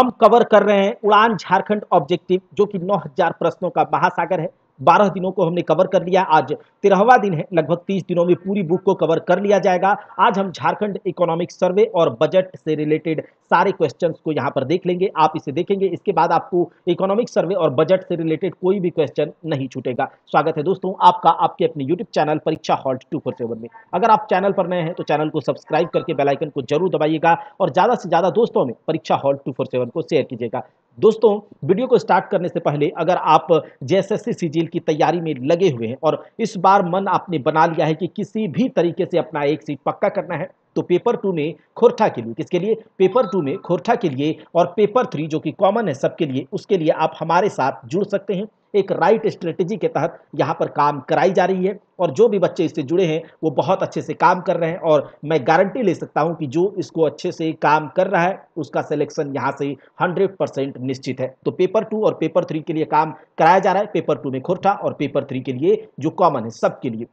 हम कवर कर रहे हैं उड़ान झारखंड ऑब्जेक्टिव जो कि 9000 प्रश्नों का महासागर है बारह दिनों को हमने कवर कर लिया आज तेरहवा दिन है लगभग तीस दिनों में पूरी बुक को कवर कर लिया जाएगा आज हम झारखंड इकोनॉमिक सर्वे और बजट से रिलेटेड सारे क्वेश्चन को यहाँ पर देख लेंगे आप इसे देखेंगे इसके बाद आपको इकोनॉमिक सर्वे और बजट से रिलेटेड कोई भी क्वेश्चन नहीं छूटेगा स्वागत है दोस्तों आपका आपके अपने यूट्यूब चैनल परीक्षा हॉल्ट टू में अगर आप चैनल पर नए हैं तो चैनल को सब्सक्राइब करके बेलाइकन को जरूर दबाइएगा और ज़्यादा से ज़्यादा दोस्तों में परीक्षा हॉल्ट टू को शेयर कीजिएगा दोस्तों वीडियो को स्टार्ट करने से पहले अगर आप जे एस एस अपील की तैयारी में लगे हुए हैं और इस बार मन आपने बना लिया है कि किसी भी तरीके से अपना एक सीट पक्का करना है तो पेपर टू में खोरठा के लिए किसके लिए पेपर टू में खोरठा के लिए और पेपर थ्री जो कि कॉमन है सबके लिए उसके लिए आप हमारे साथ जुड़ सकते हैं एक राइट स्ट्रेटेजी के तहत यहाँ पर काम कराई जा रही है और जो भी बच्चे इससे जुड़े हैं वो बहुत अच्छे से काम कर रहे हैं और मैं गारंटी ले सकता हूँ कि जो इसको अच्छे से काम कर रहा है उसका सिलेक्शन यहाँ से 100 परसेंट निश्चित है तो पेपर टू और पेपर थ्री के लिए काम कराया जा रहा है पेपर टू में खोरठा और पेपर थ्री के लिए जो कॉमन है सबके लिए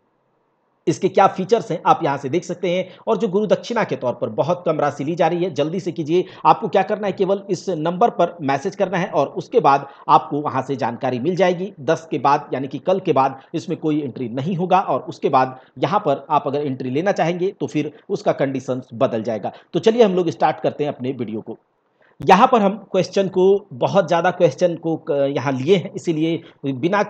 इसके क्या फीचर्स हैं आप यहां से देख सकते हैं और जो गुरु दक्षिणा के तौर पर बहुत कम राशि ली जा रही है जल्दी से कीजिए आपको क्या करना है केवल इस नंबर पर मैसेज करना है और उसके बाद आपको वहां से जानकारी मिल जाएगी दस के बाद यानी कि कल के बाद इसमें कोई एंट्री नहीं होगा और उसके बाद यहाँ पर आप अगर एंट्री लेना चाहेंगे तो फिर उसका कंडीशन बदल जाएगा तो चलिए हम लोग स्टार्ट करते हैं अपने वीडियो को यहाँ पर हम क्वेश्चन को बहुत ज़्यादा क्वेश्चन को यहाँ लिए हैं इसीलिए बिना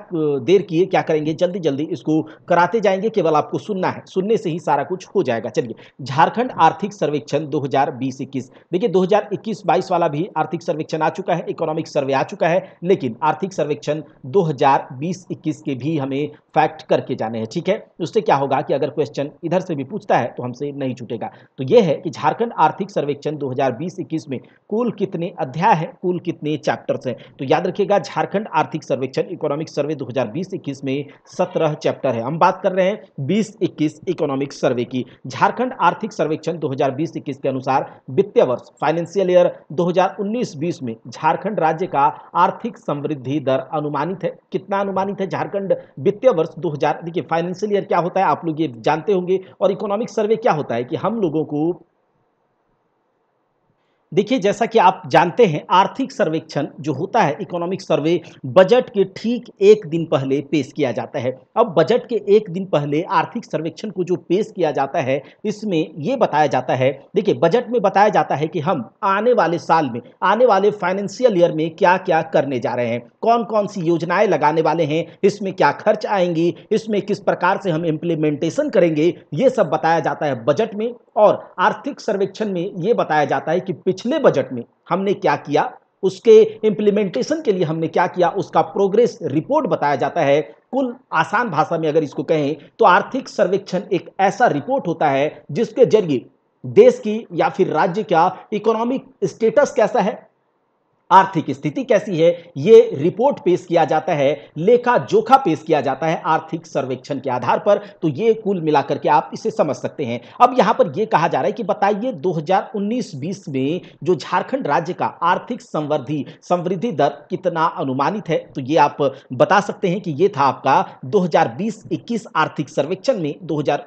देर किए क्या करेंगे जल्दी जल्दी इसको कराते जाएंगे केवल आपको सुनना है सुनने से ही सारा कुछ हो जाएगा चलिए झारखंड आर्थिक सर्वेक्षण 2020-21 देखिए 2021-22 वाला भी आर्थिक सर्वेक्षण आ चुका है इकोनॉमिक सर्वे आ चुका है लेकिन आर्थिक सर्वेक्षण दो हज़ार के भी हमें फैक्ट करके जाने हैं ठीक है उससे क्या होगा कि अगर क्वेश्चन इधर से भी पूछता है तो हमसे नहीं छूटेगा तो ये है कि झारखंड आर्थिक सर्वेक्षण दो हज़ार में कुल कितने अध्याय है कुल कितने चैप्टर्स हैं तो याद रखिएगा झारखंड आर्थिक सर्वेक्षण इकोनॉमिक सर्वे 2020-21 में 17 चैप्टर है हम बात कर रहे हैं 2021 इकोनॉमिक सर्वे की झारखंड आर्थिक सर्वेक्षण 2020-21 के अनुसार वित्तीय वर्ष फाइनेंशियल ईयर 2019-20 में झारखंड राज्य का आर्थिक समृद्धि दर अनुमानित है कितना अनुमानित है झारखंड वित्तीय वर्ष 2000 देखिए फाइनेंशियल ईयर क्या होता है आप लोग ये जानते होंगे और इकोनॉमिक सर्वे क्या होता है कि हम लोगों को देखिए जैसा कि आप जानते हैं आर्थिक सर्वेक्षण जो होता है इकोनॉमिक सर्वे बजट के ठीक एक दिन पहले पेश किया जाता है अब बजट के एक दिन पहले आर्थिक सर्वेक्षण को जो पेश किया जाता है इसमें ये बताया जाता है देखिए बजट में बताया जाता है कि हम आने वाले साल में आने वाले फाइनेंशियल ईयर में क्या क्या करने जा रहे हैं कौन कौन सी योजनाएँ लगाने वाले हैं इसमें क्या खर्च आएंगी इसमें किस प्रकार से हम इम्प्लीमेंटेशन करेंगे ये सब बताया जाता है बजट में और आर्थिक सर्वेक्षण में ये बताया जाता है कि पिछले पिछले बजट में हमने क्या किया उसके इम्प्लीमेंटेशन के लिए हमने क्या किया उसका प्रोग्रेस रिपोर्ट बताया जाता है कुल आसान भाषा में अगर इसको कहें तो आर्थिक सर्वेक्षण एक ऐसा रिपोर्ट होता है जिसके जरिए देश की या फिर राज्य का इकोनॉमिक स्टेटस कैसा है आर्थिक स्थिति कैसी है ये रिपोर्ट पेश किया जाता है लेखा जोखा पेश किया जाता है आर्थिक सर्वेक्षण के आधार पर तो यह कुल मिलाकर के आप इसे समझ सकते हैं अब यहां पर यह कहा जा रहा है कि बताइए 2019-20 में जो झारखंड राज्य का आर्थिक संवर्धि समृद्धि दर कितना अनुमानित है तो ये आप बता सकते हैं कि यह था आपका दो हजार आर्थिक सर्वेक्षण में दो हजार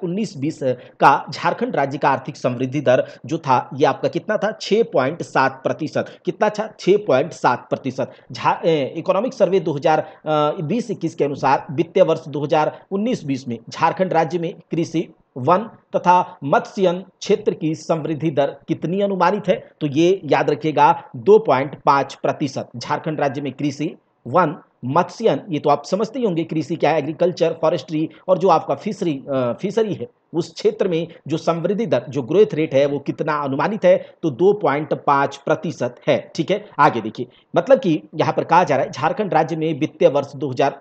का झारखंड राज्य का आर्थिक समृद्धि दर जो था यह आपका कितना था छह प्रतिशत कितना था पॉइंट सात प्रतिशत इकोनॉमिक सर्वे 2020-21 के अनुसार वित्तीय वर्ष 2019-20 में झारखंड राज्य में कृषि वन तथा मत्स्यन क्षेत्र की समृद्धि दर कितनी अनुमानित है तो ये याद रखिएगा 2.5 प्रतिशत झारखंड राज्य में कृषि वन मत्स्यन ये तो आप समझते ही होंगे कृषि क्या है एग्रीकल्चर फॉरेस्ट्री और जो आपका फिशरी फिशरी है उस क्षेत्र में जो समृद्धि दर जो ग्रोथ रेट है वो कितना अनुमानित है तो दो पॉइंट पाँच प्रतिशत है ठीक है आगे देखिए मतलब कि यहाँ पर कहा जा रहा है झारखंड राज्य में वित्तीय वर्ष दो हज़ार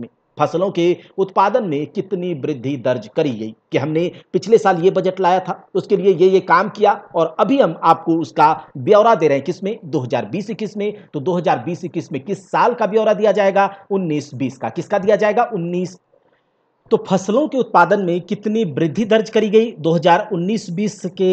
में फसलों के उत्पादन में कितनी वृद्धि दर्ज करी गई कि हमने पिछले साल ये बजट लाया था उसके लिए ये ये काम किया और अभी हम आपको उसका ब्यौरा दे रहे हैं किसमें दो हजार बीस इक्कीस में तो दो हजार बीस इक्कीस में किस साल का ब्यौरा दिया जाएगा उन्नीस बीस का किसका दिया जाएगा उन्नीस तो फसलों के उत्पादन में कितनी वृद्धि दर्ज करी गई 2019-20 के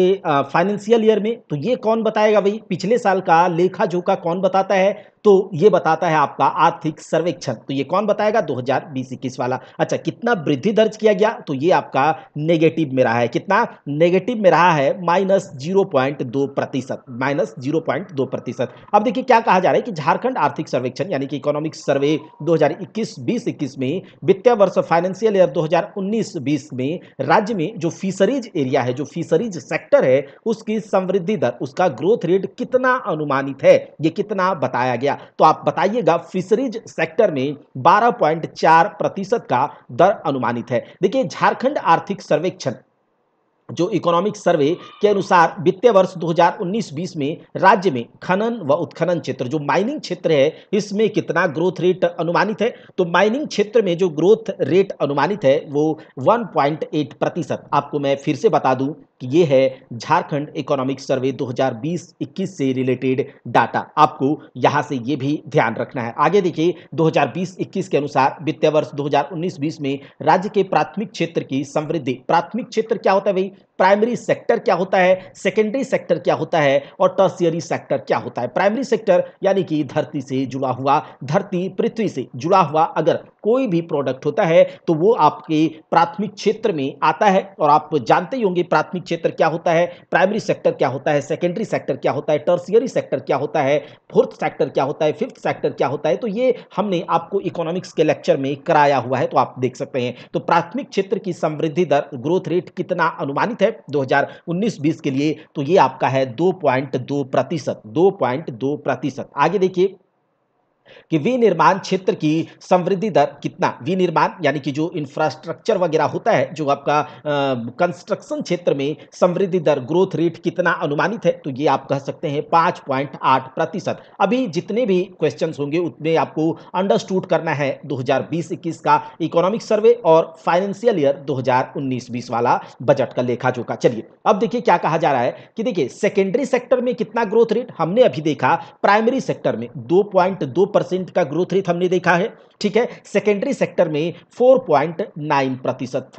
फाइनेंशियल ईयर में तो ये कौन बताएगा भाई पिछले साल का लेखा जोखा कौन बताता है तो ये बताता है आपका आर्थिक सर्वेक्षण तो ये कौन बताएगा 2020-21 वाला अच्छा कितना वृद्धि दर्ज किया गया तो ये आपका नेगेटिव में रहा है कितना नेगेटिव में रहा है माइनस जीरो पॉइंट दो प्रतिशत माइनस जीरो पॉइंट दो प्रतिशत अब देखिए क्या कहा जा रहा है कि झारखंड आर्थिक सर्वेक्षण यानी कि इकोनॉमिक सर्वे दो हजार में वित्तीय वर्ष फाइनेंशियल 2019-20 में राज्य में जो फिशरीज एरिया है जो फिशरीज सेक्टर है उसकी समृद्धि दर उसका ग्रोथ रेट कितना अनुमानित है ये कितना बताया गया तो आप बताइएगा फिशरीज सेक्टर में 12.4 प्रतिशत का दर अनुमानित है देखिए झारखंड आर्थिक सर्वेक्षण जो इकोनॉमिक सर्वे के अनुसार वित्तीय वर्ष 2019-20 में राज्य में खनन व उत्खनन क्षेत्र जो माइनिंग क्षेत्र है इसमें कितना ग्रोथ रेट अनुमानित है तो माइनिंग क्षेत्र में जो ग्रोथ रेट अनुमानित है वो 1.8 प्रतिशत आपको मैं फिर से बता दूं कि ये है झारखंड इकोनॉमिक सर्वे 2020-21 से रिलेटेड डाटा आपको यहाँ से ये भी ध्यान रखना है आगे देखिए 2020-21 के अनुसार वित्तीय वर्ष 2019-20 में राज्य के प्राथमिक क्षेत्र की समृद्धि प्राथमिक क्षेत्र क्या होता है भाई प्राइमरी सेक्टर क्या होता है सेकेंडरी सेक्टर क्या होता है और टर्सियरी सेक्टर क्या होता है प्राइमरी सेक्टर यानी कि धरती से जुड़ा हुआ धरती पृथ्वी से जुड़ा हुआ अगर कोई भी प्रोडक्ट होता है तो वो आपके प्राथमिक क्षेत्र में आता है और आप जानते ही होंगे प्राथमिक क्षेत्र क्या होता है प्राइमरी सेक्टर क्या होता है सेकेंडरी सेक्टर क्या होता है टर्सियरी सेक्टर क्या होता है फोर्थ सेक्टर क्या होता है फिफ्थ सेक्टर क्या होता है तो ये हमने आपको इकोनॉमिक्स के लेक्चर में कराया हुआ है तो आप देख सकते हैं तो प्राथमिक क्षेत्र की समृद्धि दर ग्रोथ रेट कितना अनुमानित है दो हजार के लिए तो ये आपका है दो प्रतिशत दो प्रतिशत आगे देखिए कि विनिर्माण क्षेत्र की समृद्धि दर कितना विनिर्माण यानी कि जो इंफ्रास्ट्रक्चर वगैरह होता है जो आपका कंस्ट्रक्शन क्षेत्र में समृद्धि दर ग्रोथ रेट कितना अनुमानित है तो ये आप कह सकते हैं पाँच पॉइंट आठ प्रतिशत अभी जितने भी क्वेश्चंस होंगे उतने आपको अंडरस्टूड करना है 2020-21 का इकोनॉमिक सर्वे और फाइनेंशियल ईयर दो हजार वाला बजट का लेखा जोखा चलिए अब देखिए क्या कहा जा रहा है कि देखिए सेकेंडरी सेक्टर में कितना ग्रोथ रेट हमने अभी देखा प्राइमरी सेक्टर में दो परसेंट का ग्रोथ रेट हमने देखा है ठीक है सेकेंडरी सेक्टर में नाइन प्रतिशत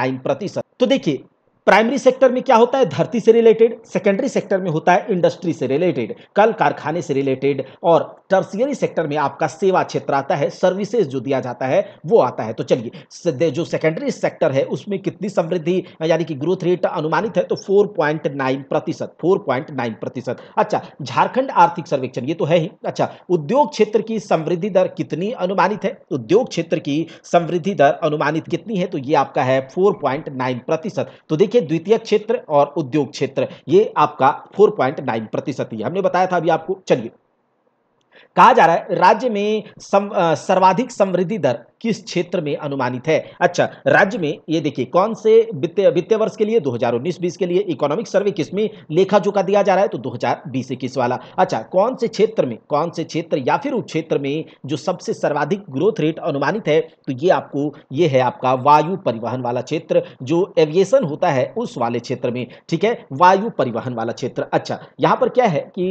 नाइन प्रतिशत तो देखिए प्राइमरी सेक्टर में क्या होता है धरती से रिलेटेड सेकेंडरी सेक्टर में होता है इंडस्ट्री से रिलेटेड कल कारखाने से रिलेटेड और टर्सियरी सेक्टर में आपका सेवा क्षेत्र आता है सर्विसेज जो दिया जाता है वो आता है तो चलिए जो सेकेंडरी सेक्टर है उसमें कितनी समृद्धि यानी कि ग्रोथ रेट अनुमानित है तो फोर पॉइंट नाइन प्रतिशत फोर पॉइंट नाइन प्रतिशत अच्छा झारखंड आर्थिक सर्वेक्षण ये तो है ही अच्छा उद्योग क्षेत्र की समृद्धि दर कितनी अनुमानित है उद्योग क्षेत्र की समृद्धि दर अनुमानित कितनी है तो ये आपका है फोर पॉइंट नाइन प्रतिशत तो देखिए देखिए द्वितीय क्षेत्र और उद्योग क्षेत्र ये आपका 4.9 प्रतिशत ही हमने बताया था अभी आपको चलिए कहा जा रहा है राज्य में सर्वाधिक समृद्धि दर किस क्षेत्र में अनुमानित है अच्छा राज्य में ये देखिए कौन से वित्तीय वर्ष के लिए 2019-20 के लिए इकोनॉमिक सर्वे किसमें लेखा जोखा दिया जा रहा है तो 2020-21 वाला अच्छा कौन से क्षेत्र में कौन से क्षेत्र या फिर उस क्षेत्र में जो सबसे सर्वाधिक ग्रोथ रेट अनुमानित है तो ये आपको ये है आपका वायु परिवहन वाला क्षेत्र जो एविएशन होता है उस वाले क्षेत्र में ठीक है वायु परिवहन वाला क्षेत्र अच्छा यहाँ पर क्या है कि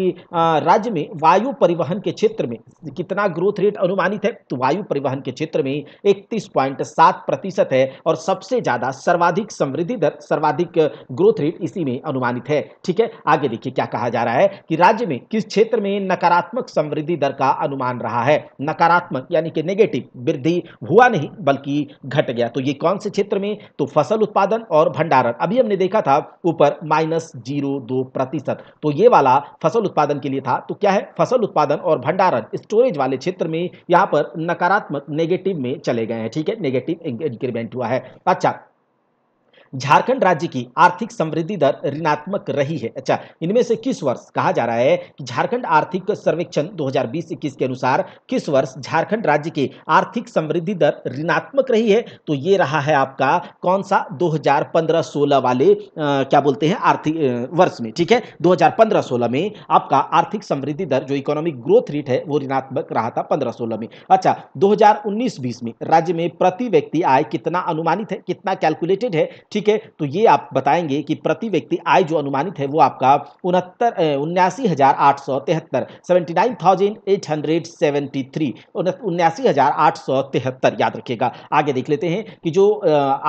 राज्य में वायु परिवहन के क्षेत्र में कितना ग्रोथ रेट अनुमानित है तो वायु परिवहन के क्षेत्र में इकतीस पॉइंट सात प्रतिशत है और सबसे ज़्यादा सर्वाधिक समृद्धि दर सर्वाधिक ग्रोथ रेट इसी में अनुमानित है ठीक है आगे देखिए क्या कहा जा रहा है कि राज्य में किस क्षेत्र में नकारात्मक समृद्धि दर का अनुमान रहा है नकारात्मक यानी कि नेगेटिव वृद्धि हुआ नहीं बल्कि घट गया तो ये कौन से क्षेत्र में तो फसल उत्पादन और भंडारण अभी हमने देखा था ऊपर माइनस जीरो दो प्रतिशत तो ये वाला फसल उत्पादन के लिए था तो क्या है फसल उत्पादन और भंडारण स्टोरेज वाले क्षेत्र में यहां पर नकारात्मक नेगेटिव में चले गए हैं ठीक है नेगेटिव इंक्रीमेंट हुआ है अच्छा झारखंड राज्य की आर्थिक समृद्धि दर ऋणात्मक रही है अच्छा इनमें से किस वर्ष कहा जा रहा है कि झारखंड आर्थिक सर्वेक्षण 2020-21 के अनुसार किस वर्ष झारखंड राज्य की आर्थिक समृद्धि दर ऋणात्मक रही है तो ये रहा है आपका कौन सा 2015-16 वाले आ, क्या बोलते हैं आर्थिक वर्ष में ठीक है दो हजार में आपका आर्थिक समृद्धि दर जो इकोनॉमिक ग्रोथ रेट है वो ऋणात्मक रहा था पंद्रह सोलह में अच्छा दो हजार में राज्य में प्रति व्यक्ति आय कितना अनुमानित है कितना कैलकुलेटेड है ठीक ठीक है तो ये आप बताएंगे कि प्रति व्यक्ति आय जो अनुमानित है वो आपका उनहत्तर उन्यासी हज़ार आठ सौ तिहत्तर seventy nine thousand eight hundred seventy three उन्यासी हज़ार आठ सौ तिहत्तर याद रखिएगा आगे देख लेते हैं कि जो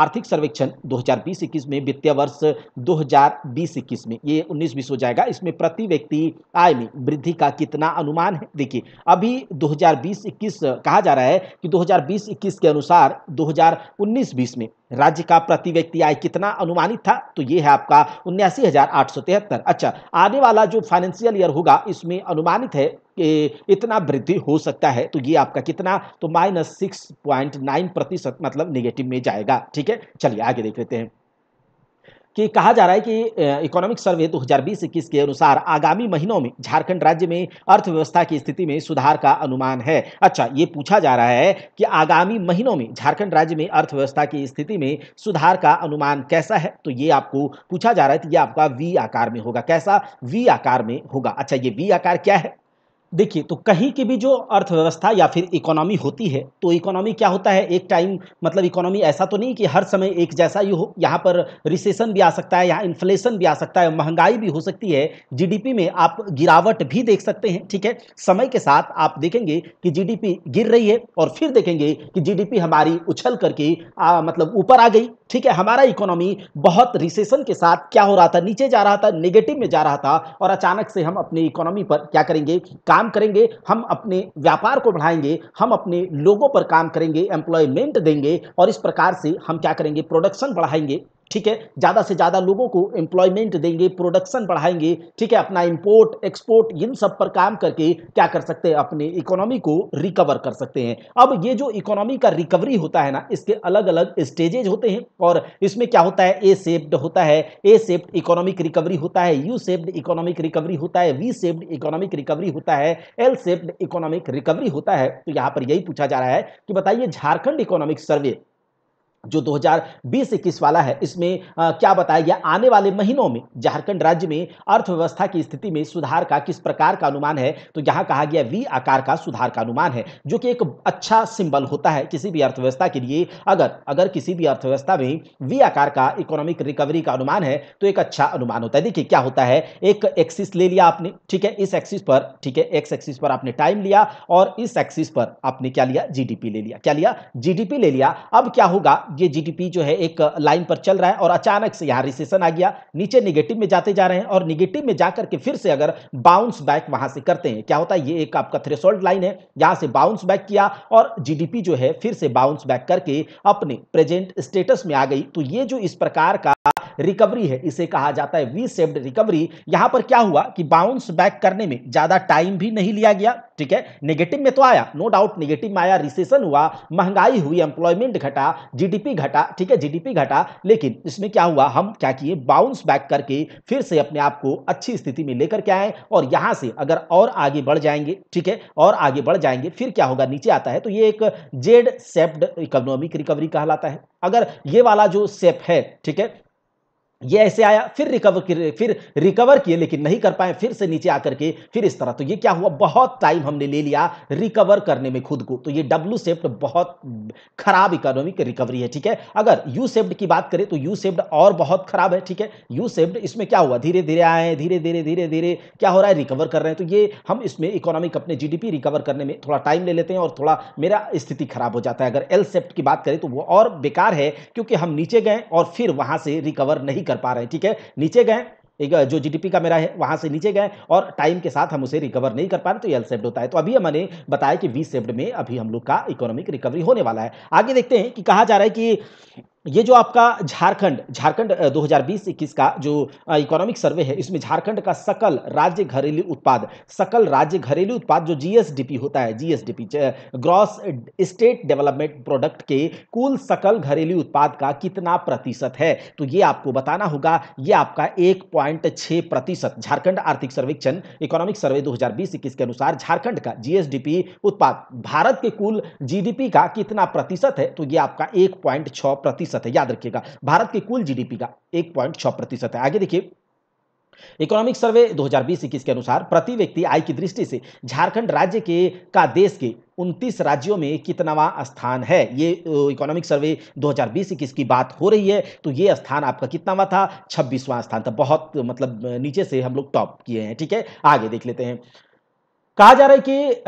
आर्थिक सर्वेक्षण दो हज़ार बीस इक्कीस में वित्तीय वर्ष दो हज़ार बीस इक्कीस में ये उन्नीस बीस हो जाएगा इसमें प्रति व्यक्ति आय में वृद्धि का कितना अनुमान है देखिए अभी दो हज़ार बीस इक्कीस कहा जा रहा है कि दो हज़ार बीस इक्कीस के अनुसार दो हज़ार उन्नीस बीस में राज्य का प्रति व्यक्ति आय कितना अनुमानित था तो ये है आपका उन्यासी हजार आठ सौ तिहत्तर अच्छा आने वाला जो फाइनेंशियल ईयर होगा इसमें अनुमानित है कि इतना वृद्धि हो सकता है तो ये आपका कितना तो माइनस सिक्स पॉइंट नाइन प्रतिशत मतलब निगेटिव में जाएगा ठीक है चलिए आगे देख लेते हैं कि कहा जा रहा है कि इकोनॉमिक सर्वे 2020-21 के अनुसार आगामी महीनों में झारखंड राज्य में अर्थव्यवस्था की स्थिति में सुधार का अनुमान है अच्छा ये पूछा जा रहा है कि आगामी महीनों में झारखंड राज्य में अर्थव्यवस्था की स्थिति में सुधार का अनुमान कैसा है तो ये आपको पूछा जा रहा है तो ये आपका वी आकार में होगा कैसा वी आकार में होगा अच्छा ये वी आकार क्या है देखिए तो कहीं की भी जो अर्थव्यवस्था या फिर इकोनॉमी होती है तो इकोनॉमी क्या होता है एक टाइम मतलब इकोनॉमी ऐसा तो नहीं कि हर समय एक जैसा ही हो यहाँ पर रिसेशन भी आ सकता है यहाँ इन्फ्लेशन भी आ सकता है महंगाई भी हो सकती है जीडीपी में आप गिरावट भी देख सकते हैं ठीक है समय के साथ आप देखेंगे कि जी गिर रही है और फिर देखेंगे कि जी हमारी उछल करके आ, मतलब ऊपर आ गई ठीक है हमारा इकोनॉमी बहुत रिसेशन के साथ क्या हो रहा था नीचे जा रहा था नेगेटिव में जा रहा था और अचानक से हम अपनी इकोनॉमी पर क्या करेंगे काम करेंगे हम अपने व्यापार को बढ़ाएंगे हम अपने लोगों पर काम करेंगे एम्प्लॉयमेंट देंगे और इस प्रकार से हम क्या करेंगे प्रोडक्शन बढ़ाएंगे ठीक है ज़्यादा से ज़्यादा लोगों को एम्प्लॉयमेंट देंगे प्रोडक्शन बढ़ाएंगे ठीक है अपना इंपोर्ट एक्सपोर्ट इन सब पर काम करके क्या कर सकते हैं अपने इकोनॉमी को रिकवर कर सकते हैं अब ये जो इकोनॉमी का रिकवरी होता है ना इसके अलग अलग स्टेजेज होते हैं और इसमें क्या होता है ए सेप्ड होता है ए सेप्ड इकोनॉमिक रिकवरी होता है यू सेप्ड इकोनॉमिक रिकवरी होता है वी सेप्ड इकोनॉमिक रिकवरी होता है एल सेप्ड इकोनॉमिक रिकवरी होता है तो यहाँ पर यही पूछा जा रहा है कि बताइए झारखंड इकोनॉमिक सर्वे जो 2020-21 वाला है इसमें आ, क्या बताया गया आने वाले महीनों में झारखंड राज्य में अर्थव्यवस्था की स्थिति में सुधार का किस प्रकार का अनुमान है तो यहाँ कहा गया वी आकार का सुधार का अनुमान है जो कि एक अच्छा सिंबल होता है किसी भी अर्थव्यवस्था के लिए अगर अगर किसी भी अर्थव्यवस्था में वी आकार का इकोनॉमिक रिकवरी का अनुमान है तो एक अच्छा अनुमान होता है देखिए क्या होता है एक एक्सिस ले लिया आपने ठीक है इस एक्सिस पर ठीक है एक्स एक्सिस पर आपने टाइम लिया और इस एक्सिस पर आपने क्या लिया जी ले लिया क्या लिया जी ले लिया अब क्या होगा ये जीडीपी जो है एक लाइन पर चल रहा है और अचानक से यहाँ रिसेशन आ गया नीचे निगेटिव में जाते जा रहे हैं और निगेटिव में जाकर के फिर से अगर बाउंस बैक वहां से करते हैं क्या होता है ये एक आपका थ्रेसोल्ड लाइन है यहाँ से बाउंस बैक किया और जी जो है फिर से बाउंस बैक करके अपने प्रेजेंट स्टेटस में आ गई तो ये जो इस प्रकार का रिकवरी है इसे कहा जाता है वी सेव्ड रिकवरी यहां पर क्या हुआ कि बाउंस बैक करने में ज्यादा टाइम भी नहीं लिया गया ठीक है नेगेटिव में तो आया नो डाउट नेगेटिव में आया रिसेशन हुआ महंगाई हुई एम्प्लॉयमेंट घटा जीडीपी घटा ठीक है जीडीपी घटा लेकिन इसमें क्या हुआ हम क्या किए बाउंस बैक करके फिर से अपने आप को अच्छी स्थिति में लेकर के आए और यहां से अगर और आगे बढ़ जाएंगे ठीक है और आगे बढ़ जाएंगे फिर क्या होगा नीचे आता है तो ये एक जेड सेप्ड इकोनॉमिक रिकवरी कहलाता है अगर ये वाला जो सेप है ठीक है ये ऐसे आया फिर रिकवर कर फिर रिकवर किए लेकिन नहीं कर पाए फिर से नीचे आकर के फिर इस तरह तो ये क्या हुआ बहुत टाइम हमने ले लिया रिकवर करने में खुद को तो ये डब्ल्यू सेफ्ट बहुत खराब इकोनॉमिक रिकवरी है ठीक है अगर यू सेफ्ट की बात करें तो यू सेफ्ट और बहुत खराब है ठीक है यू सेफ्ट इसमें क्या हुआ धीरे धीरे आए धीरे धीरे धीरे धीरे क्या हो रहा है रिकवर कर रहे हैं तो ये हम इसमें इकोनॉमिक अपने जी रिकवर करने में थोड़ा टाइम ले लेते हैं और थोड़ा मेरा स्थिति खराब हो जाता है अगर एल सेफ्ट की बात करें तो वो और बेकार है क्योंकि हम नीचे गए और फिर वहाँ से रिकवर नहीं कर पा रहे हैं ठीक है नीचे गए एक जो जीडीपी का मेरा है वहां से नीचे गए और टाइम के साथ हम उसे रिकवर नहीं कर पा रहे तो एल सेप्ड होता है तो अभी हमने बताया कि वी सेप्ड में अभी हम लोग का इकोनॉमिक रिकवरी होने वाला है आगे देखते हैं कि कहा जा रहा है कि ये जो आपका झारखंड झारखंड 2020-21 का जो इकोनॉमिक सर्वे है इसमें झारखंड का सकल राज्य घरेलू उत्पाद सकल राज्य घरेलू उत्पाद जो जीएसडीपी होता है GSDP gross state development product के कुल सकल घरेलू उत्पाद का कितना प्रतिशत है तो ये आपको बताना होगा ये आपका एक पॉइंट छः प्रतिशत झारखंड आर्थिक सर्वेक्षण इकोनॉमिक सर्वे दो हजार के अनुसार झारखंड का जीएसडीपी उत्पाद भारत के कुल जी का कितना प्रतिशत है तो ये आपका एक पॉइंट प्रतिशत प्रतिशत है याद रखिएगा भारत के कुल जीडीपी का एक पॉइंट छह प्रतिशत है आगे देखिए इकोनॉमिक सर्वे 2020-21 के अनुसार प्रति व्यक्ति आय की दृष्टि से झारखंड राज्य के का देश के उनतीस राज्यों में कितनावा स्थान है ये इकोनॉमिक सर्वे 2020-21 की बात हो रही है तो ये स्थान आपका कितनावा था छब्बीसवां स्थान था बहुत मतलब नीचे से हम लोग टॉप किए हैं ठीक है आगे देख लेते हैं कहा जा रहा है कि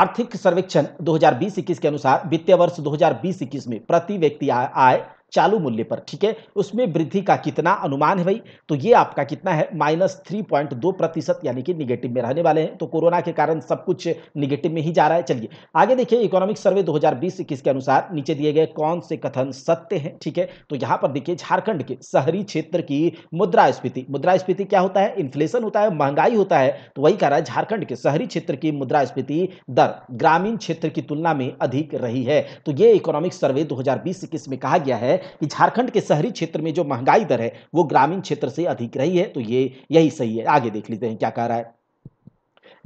आर्थिक सर्वेक्षण 2020-21 के अनुसार वित्तीय वर्ष 2020-21 में प्रति व्यक्ति आय चालू मूल्य पर ठीक है उसमें वृद्धि का कितना अनुमान है भाई तो ये आपका कितना है माइनस थ्री पॉइंट दो प्रतिशत यानी कि निगेटिव में रहने वाले हैं तो कोरोना के कारण सब कुछ निगेटिव में ही जा रहा है चलिए आगे देखिए इकोनॉमिक सर्वे दो हजार के अनुसार नीचे दिए गए कौन से कथन सत्य हैं ठीक है तो यहाँ पर देखिए झारखंड के शहरी क्षेत्र की मुद्रास्फीति मुद्रास्फीति क्या होता है इन्फ्लेशन होता है महंगाई होता है तो वही कह रहा है झारखंड के शहरी क्षेत्र की मुद्रास्फीति दर ग्रामीण क्षेत्र की तुलना में अधिक रही है तो ये इकोनॉमिक सर्वे दो इक्कीस में कहा गया है कि झारखंड के शहरी क्षेत्र में जो महंगाई दर है वो ग्रामीण क्षेत्र से अधिक रही है तो ये यही सही है आगे देख लेते हैं क्या कह रहा है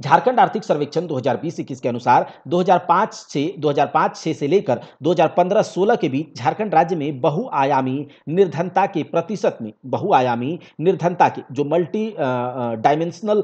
झारखंड आर्थिक सर्वेक्षण 2020-21 के अनुसार 2005 से 2005-6 से लेकर 2015-16 के बीच झारखंड राज्य में बहुआयामी निर्धनता के प्रतिशत में बहुआयामी निर्धनता के जो मल्टी डायमेंशनल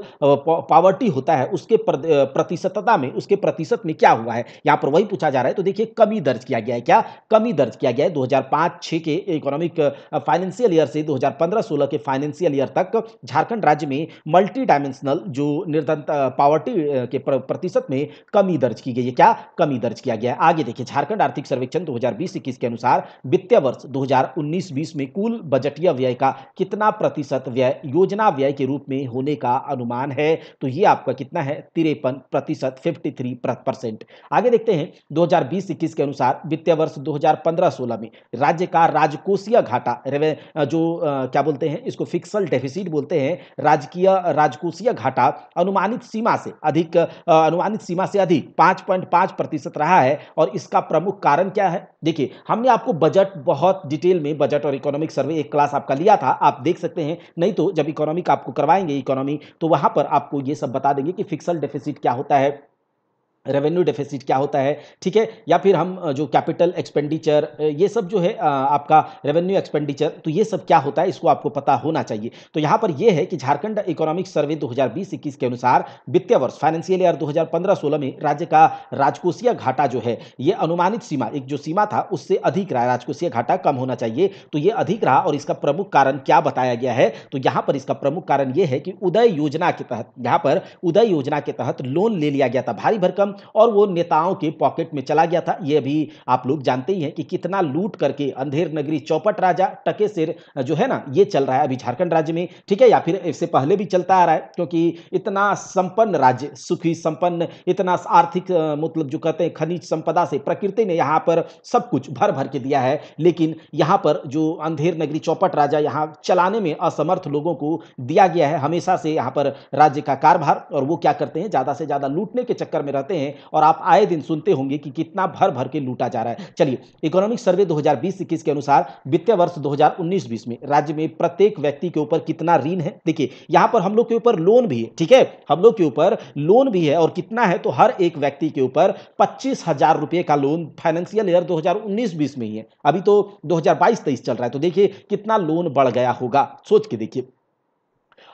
पावर्टी होता है उसके प्रतिशतता में उसके प्रतिशत में क्या हुआ है यहाँ पर वही पूछा जा रहा है तो देखिए कमी दर्ज किया गया है क्या कमी दर्ज किया गया है 2005-6 के इकोनॉमिक फाइनेंशियल ईयर से 2015-16 के फाइनेंशियल ईयर तक झारखंड राज्य में मल्टी डायमेंशनल जो निर्धनता पावर्टी के प्रतिशत में कमी दर्ज की गई है क्या कमी दर्ज किया गया है आगे देखिए झारखंड आर्थिक सर्वेक्षण 2020-21 के अनुसार वित्तीय वर्ष 2019-20 में कुल बजटीय व्यय का कितना प्रतिशत व्यय योजना व्यय के रूप में होने का अनुमान है तो ये आपका कितना है तिरपन प्रतिशत फिफ्टी परसेंट आगे देखते हैं 2020-21 के अनुसार वित्तीय वर्ष 2015-16 में राज्य का राजकोषीय घाटा जो क्या बोलते हैं इसको फिक्सल डेफिसिट बोलते हैं राजकीय राजकोषीय घाटा अनुमानित सीमा सीमा से अधिक अनुमानित सीमा से अधिक पाँच पॉइंट पाँच प्रतिशत रहा है और इसका प्रमुख कारण क्या है देखिए हमने आपको बजट बहुत डिटेल में बजट और इकोनॉमिक सर्वे एक क्लास आपका लिया था आप देख सकते हैं नहीं तो जब इकोनॉमिक आपको करवाएंगे इकोनॉमी तो वहाँ पर आपको ये सब बता देंगे कि फिक्सल डेफिसिट क्या होता है रेवेन्यू डेफिसिट क्या होता है ठीक है या फिर हम जो कैपिटल एक्सपेंडिचर ये सब जो है आपका रेवेन्यू एक्सपेंडिचर तो ये सब क्या होता है इसको आपको पता होना चाहिए तो यहाँ पर यह है कि झारखंड इकोनॉमिक सर्वे 2020-21 के अनुसार वित्तीय वर्ष फाइनेंशियल ईयर 2015-16 में राज्य का राजकोषीय घाटा जो है ये अनुमानित सीमा एक जो सीमा था उससे अधिक रहा राजकोषीय घाटा कम होना चाहिए तो ये अधिक रहा और इसका प्रमुख कारण क्या बताया गया है तो यहाँ पर इसका प्रमुख कारण ये है कि उदय योजना के तहत यहाँ पर उदय योजना के तहत लोन ले लिया गया था भारी भरकम और वो नेताओं के पॉकेट में चला गया था ये भी आप लोग जानते ही हैं कि कितना लूट करके अंधेर नगरी चौपट राजा टके सिर जो है ना ये चल रहा है अभी झारखंड राज्य में ठीक है या फिर इससे पहले भी चलता आ रहा है क्योंकि इतना संपन्न राज्य सुखी संपन्न इतना आर्थिक मतलब जो कहते हैं खनिज संपदा से प्रकृति ने यहाँ पर सब कुछ भर भर के दिया है लेकिन यहाँ पर जो अंधेर नगरी चौपट राजा यहाँ चलाने में असमर्थ लोगों को दिया गया है हमेशा से यहाँ पर राज्य का कारभार और वो क्या करते हैं ज़्यादा से ज़्यादा लूटने के चक्कर में रहते हैं हैं और आप आए दिन सुनते होंगे कि कितना भर भर के लूटा जा रहा है चलिए इकोनॉमिक सर्वे 2020-21 के अनुसार वित्तीय वर्ष 2019-20 में राज्य में प्रत्येक व्यक्ति के ऊपर कितना ऋण है देखिए यहां पर हम लोग के ऊपर लोन भी है ठीक है हम लोग के ऊपर लोन भी है और कितना है तो हर एक व्यक्ति के ऊपर पच्चीस हजार रुपये का लोन फाइनेंशियल ईयर 2019-20 में ही है अभी तो 2022-23 चल रहा है तो देखिए कितना लोन बढ़ गया होगा सोच के देखिए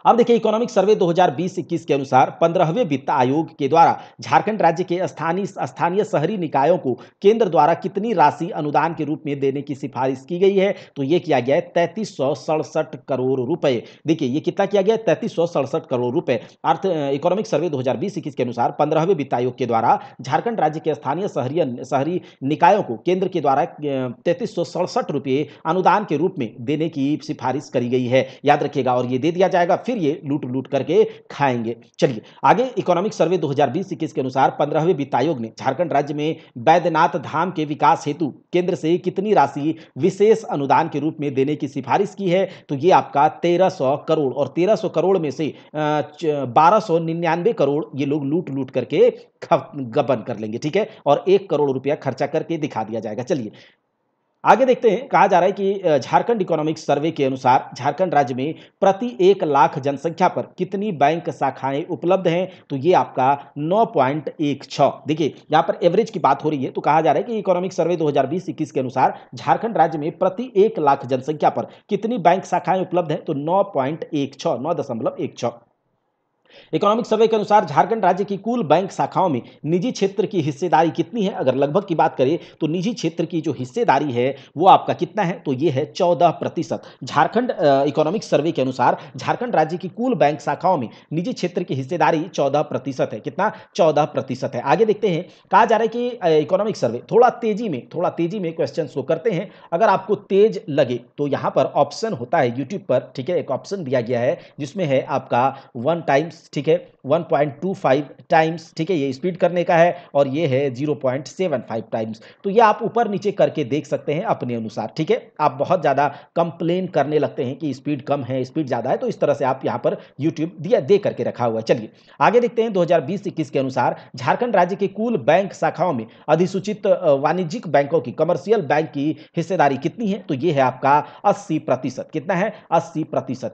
अब देखिए इकोनॉमिक सर्वे 2020-21 के अनुसार पंद्रहवें वित्त आयोग के द्वारा झारखंड राज्य के स्थानीय स्थानीय शहरी निकायों को केंद्र द्वारा कितनी राशि अनुदान के रूप में देने की सिफारिश की गई है तो ये किया गया है तैंतीस करोड़ रुपए देखिए ये कितना किया गया है तैंतीस करोड़ रुपए अर्थ इकोनॉमिक सर्वे दो हजार के अनुसार पंद्रहवें वित्त आयोग के द्वारा झारखंड राज्य के स्थानीय शहरी शहरी निकायों को केंद्र के द्वारा तैंतीस रुपये अनुदान के रूप में देने की सिफारिश करी गई है याद रखिएगा और ये दे दिया जाएगा फिर ये लूट लूट करके खाएंगे चलिए आगे इकोनॉमिक सर्वे 2020-21 के अनुसार पंद्रहवें वित्त आयोग ने झारखंड राज्य में बैद्यनाथ धाम के विकास हेतु केंद्र से कितनी राशि विशेष अनुदान के रूप में देने की सिफारिश की है तो ये आपका 1300 करोड़ और 1300 करोड़ में से बारह करोड़ ये लोग लूट लूट करके गबन कर लेंगे ठीक है और एक करोड़ रुपया खर्चा करके दिखा दिया जाएगा चलिए आगे देखते हैं कहा जा रहा है कि झारखंड इकोनॉमिक सर्वे के अनुसार झारखंड राज्य में प्रति एक लाख जनसंख्या पर कितनी बैंक शाखाएं उपलब्ध हैं तो ये आपका नौ पॉइंट एक देखिए यहाँ पर एवरेज की बात हो रही है तो कहा जा रहा है कि इकोनॉमिक सर्वे 2020-21 के अनुसार झारखंड राज्य में प्रति एक लाख जनसंख्या पर कितनी बैंक शाखाएं उपलब्ध हैं तो नौ पॉइंट एक नौ दशमलव एक छः इकोनॉमिक सर्वे के अनुसार झारखंड राज्य की कुल बैंक शाखाओं में निजी क्षेत्र की हिस्सेदारी कितनी है अगर लगभग की बात करें तो निजी क्षेत्र की जो हिस्सेदारी है वो आपका कितना है तो ये है चौदह प्रतिशत झारखंड इकोनॉमिक सर्वे के अनुसार झारखंड राज्य की कुल बैंक शाखाओं में निजी क्षेत्र की हिस्सेदारी चौदह प्रतिशत है कितना चौदह प्रतिशत है आगे देखते हैं कहा जा रहा है कि इकोनॉमिक सर्वे थोड़ा तेजी में थोड़ा तेजी में क्वेश्चन शो करते हैं अगर आपको तेज लगे तो यहाँ पर ऑप्शन होता है यूट्यूब पर ठीक है एक ऑप्शन दिया गया है जिसमें है आपका वन टाइम्स ठीक है 1.25 टाइम्स ठीक है ये स्पीड करने का है और ये है 0.75 टाइम्स तो ये आप ऊपर नीचे करके देख सकते हैं अपने अनुसार ठीक है आप बहुत ज़्यादा कंप्लेन करने लगते हैं कि स्पीड कम है स्पीड ज़्यादा है तो इस तरह से आप यहाँ पर यूट्यूब दिया दे करके रखा हुआ है चलिए आगे देखते हैं दो हज़ार के अनुसार झारखंड राज्य के कुल बैंक शाखाओं में अधिसूचित वाणिज्यिक बैंकों की कमर्शियल बैंक की हिस्सेदारी कितनी है तो ये है आपका अस्सी कितना है अस्सी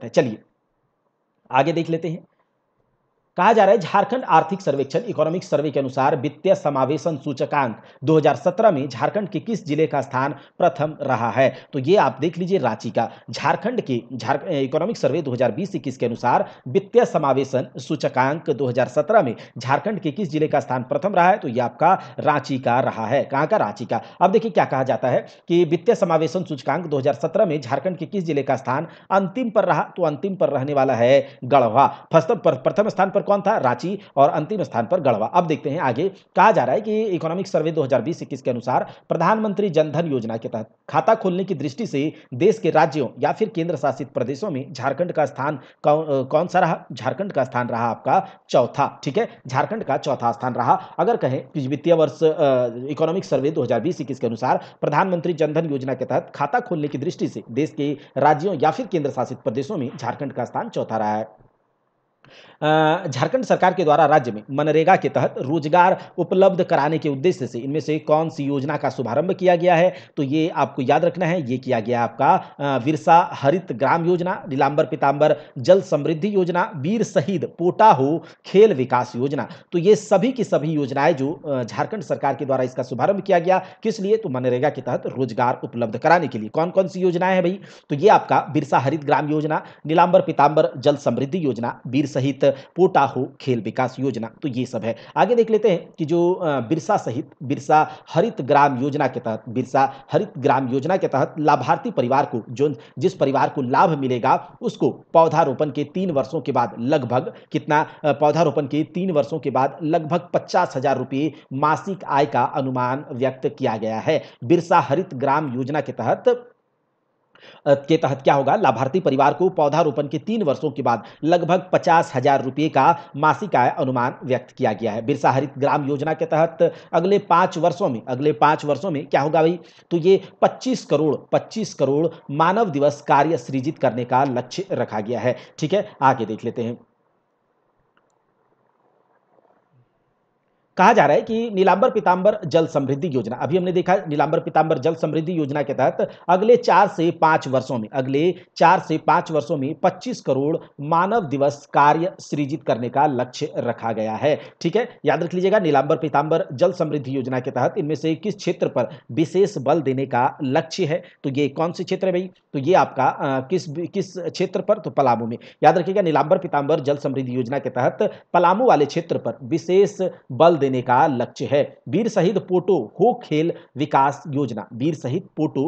है चलिए आगे देख लेते हैं कहा जा रहा है झारखंड आर्थिक सर्वेक्षण इकोनॉमिक सर्वे के अनुसार वित्तीय समावेशन सूचकांक 2017 में झारखंड के किस जिले का स्थान प्रथम रहा है तो ये आप देख लीजिए रांची का झारखंड के झारखंड इकोनॉमिक सर्वे 2020-21 के अनुसार वित्तीय समावेशन सूचकांक 2017 में झारखंड के किस जिले का स्थान प्रथम रहा है तो ये आपका रांची का रहा है कहाँ का रांची का अब देखिए क्या कहा जाता है कि वित्तीय समावेशन सूचकांक दो में झारखंड के किस जिले का स्थान अंतिम पर रहा तो अंतिम पर रहने वाला है गढ़वा प्रथम स्थान पर कौन था रांची और अंतिम स्थान पर गढ़वा अब देखते हैं आगे कहा जा रहा है कि इकोनॉमिक सर्वे दो हजार के अनुसार प्रधानमंत्री जनधन योजना के तहत खाता खोलने की दृष्टि से देश के राज्यों या फिर केंद्र शासित प्रदेशों में झारखंड का स्थान कौन सा रहा झारखंड का स्थान रहा आपका चौथा ठीक है झारखंड का चौथा स्थान रहा अगर कहें वित्तीय वर्ष इकोनॉमिक सर्वे दो हजार के अनुसार प्रधानमंत्री जनधन योजना के तहत खाता खोलने की दृष्टि से देश के राज्यों या फिर केंद्र शासित प्रदेशों में झारखंड का स्थान चौथा रहा है झारखंड सरकार के द्वारा राज्य में मनरेगा के तहत रोजगार उपलब्ध कराने के उद्देश्य से इनमें से कौन सी योजना का शुभारंभ किया गया है तो ये आपको याद रखना है ये किया गया आपका विरसा हरित ग्राम योजना नीलाम्बर पिताम्बर जल समृद्धि योजना वीर शहीद पोटाहो खेल विकास योजना तो ये सभी की सभी योजनाएं जो झारखंड सरकार के द्वारा इसका शुभारंभ किया गया किस लिए तो मनरेगा के तहत रोजगार उपलब्ध कराने के लिए कौन कौन सी योजनाएं हैं भाई तो ये आपका बिरसा हरित ग्राम योजना नीलाम्बर पिताम्बर जल समृद्धि योजना वीर सहित पोटाहो खेल विकास योजना तो ये सब है आगे देख लेते हैं कि जो बिरसा सहित बिरसा हरित ग्राम योजना के तहत बिरसा हरित ग्राम योजना के तहत लाभार्थी परिवार को जो जिस परिवार को लाभ मिलेगा उसको पौधारोपण के तीन वर्षों के बाद लगभग कितना पौधारोपण के तीन वर्षों के बाद लगभग पचास हजार रुपये मासिक आय का अनुमान व्यक्त किया गया है बिरसा हरित ग्राम योजना के तहत के तहत क्या होगा लाभार्थी परिवार को पौधारोपण के तीन वर्षों के बाद लगभग पचास हजार रुपये का मासिक आय अनुमान व्यक्त किया गया है बिरसा हरित ग्राम योजना के तहत अगले पांच वर्षों में अगले पांच वर्षों में क्या होगा भाई तो ये पच्चीस करोड़ पच्चीस करोड़ मानव दिवस कार्य सृजित करने का लक्ष्य रखा गया है ठीक है आगे देख लेते हैं कहा जा रहा है कि नीलांबर पीताम्बर जल समृद्धि योजना अभी हमने देखा नीलांबर पीताम्बर जल समृद्धि योजना के तहत अगले चार से पांच वर्षों में अगले चार से पांच वर्षों में पच्चीस करोड़ मानव दिवस कार्य सृजित करने का लक्ष्य रखा गया है ठीक है याद रख लीजिएगा नीलांबर पीताम्बर जल समृद्धि योजना के तहत इनमें से किस क्षेत्र पर विशेष बल देने का लक्ष्य है तो ये कौन से क्षेत्र है भाई तो ये आपका किस किस क्षेत्र पर तो पलामू में याद रखिएगा नीलांबर पीताम्बर जल समृद्धि योजना के तहत पलामू वाले क्षेत्र पर विशेष बल देने का लक्ष्य है वीर शहीद पोटो हो खेल विकास योजना वीर शहीद पोटो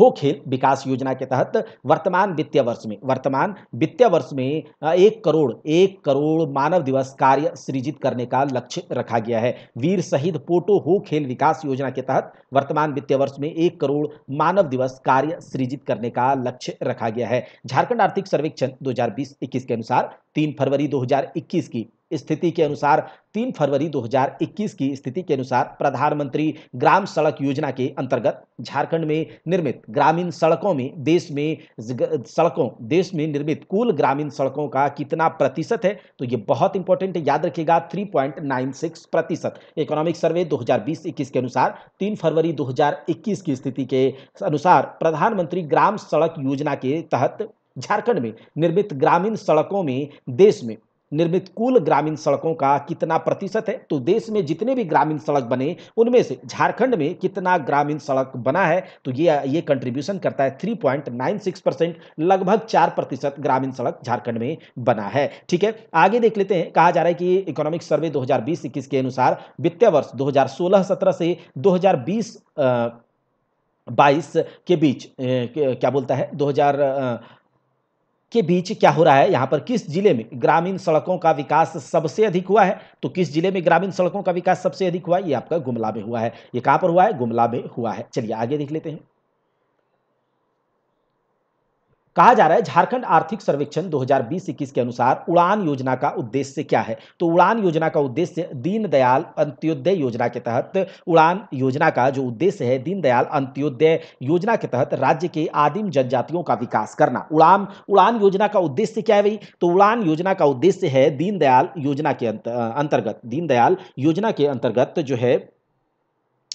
हो खेल विकास योजना के तहत वर्तमान वित्तीय वर्ष में वर्तमान वित्तीय वर्ष में एक करोड़ एक करोड़ मानव दिवस कार्य सृजित करने का लक्ष्य रखा गया है वीर शहीद पोटो हो खेल विकास योजना के तहत वर्तमान वित्तीय वर्ष में एक करोड़ मानव दिवस कार्य सृजित करने का लक्ष्य रखा गया है झारखंड आर्थिक सर्वेक्षण दो हजार के अनुसार तीन फरवरी दो की स्थिति के अनुसार 3 फरवरी 2021 की स्थिति के अनुसार प्रधानमंत्री ग्राम सड़क योजना के अंतर्गत झारखंड में निर्मित ग्रामीण सड़कों में देश में सड़कों देश में निर्मित कुल ग्रामीण सड़कों का कितना प्रतिशत है तो ये बहुत इंपॉर्टेंट याद रखिएगा 3.96 प्रतिशत इकोनॉमिक सर्वे 2020-21 के अनुसार 3 फरवरी 2021 की स्थिति के अनुसार प्रधानमंत्री ग्राम सड़क योजना के तहत झारखंड में निर्मित ग्रामीण सड़कों में देश में निर्मित कुल ग्रामीण सड़कों का कितना प्रतिशत है तो देश में जितने भी ग्रामीण सड़क बने उनमें से झारखंड में कितना ग्रामीण सड़क बना है तो ये ये कंट्रीब्यूशन करता है 3.96 परसेंट लगभग चार प्रतिशत ग्रामीण सड़क झारखंड में बना है ठीक है आगे देख लेते हैं कहा जा रहा है कि इकोनॉमिक सर्वे दो हजार के अनुसार वित्तीय वर्ष दो हजार से दो आ, बाईस के बीच क्या बोलता है 2000 के बीच क्या हो रहा है यहाँ पर किस जिले में ग्रामीण सड़कों का विकास सबसे अधिक हुआ है तो किस जिले में ग्रामीण सड़कों का विकास सबसे अधिक हुआ है ये आपका गुमला में हुआ है ये कहाँ पर हुआ है गुमला में हुआ है चलिए आगे देख लेते हैं कहा जा रहा है झारखंड आर्थिक सर्वेक्षण 2020-21 के अनुसार उड़ान योजना का उद्देश्य क्या है तो उड़ान योजना का उद्देश्य दीनदयाल अंत्योदय योजना के तहत उड़ान योजना का जो उद्देश्य है दीनदयाल अंत्योदय योजना के तहत राज्य के आदिम जनजातियों का विकास करना उड़ान उड़ान योजना का उद्देश्य क्या है भाई तो उड़ान योजना का उद्देश्य है दीनदयाल योजना के अंतर्गत दीनदयाल योजना के अंतर्गत जो है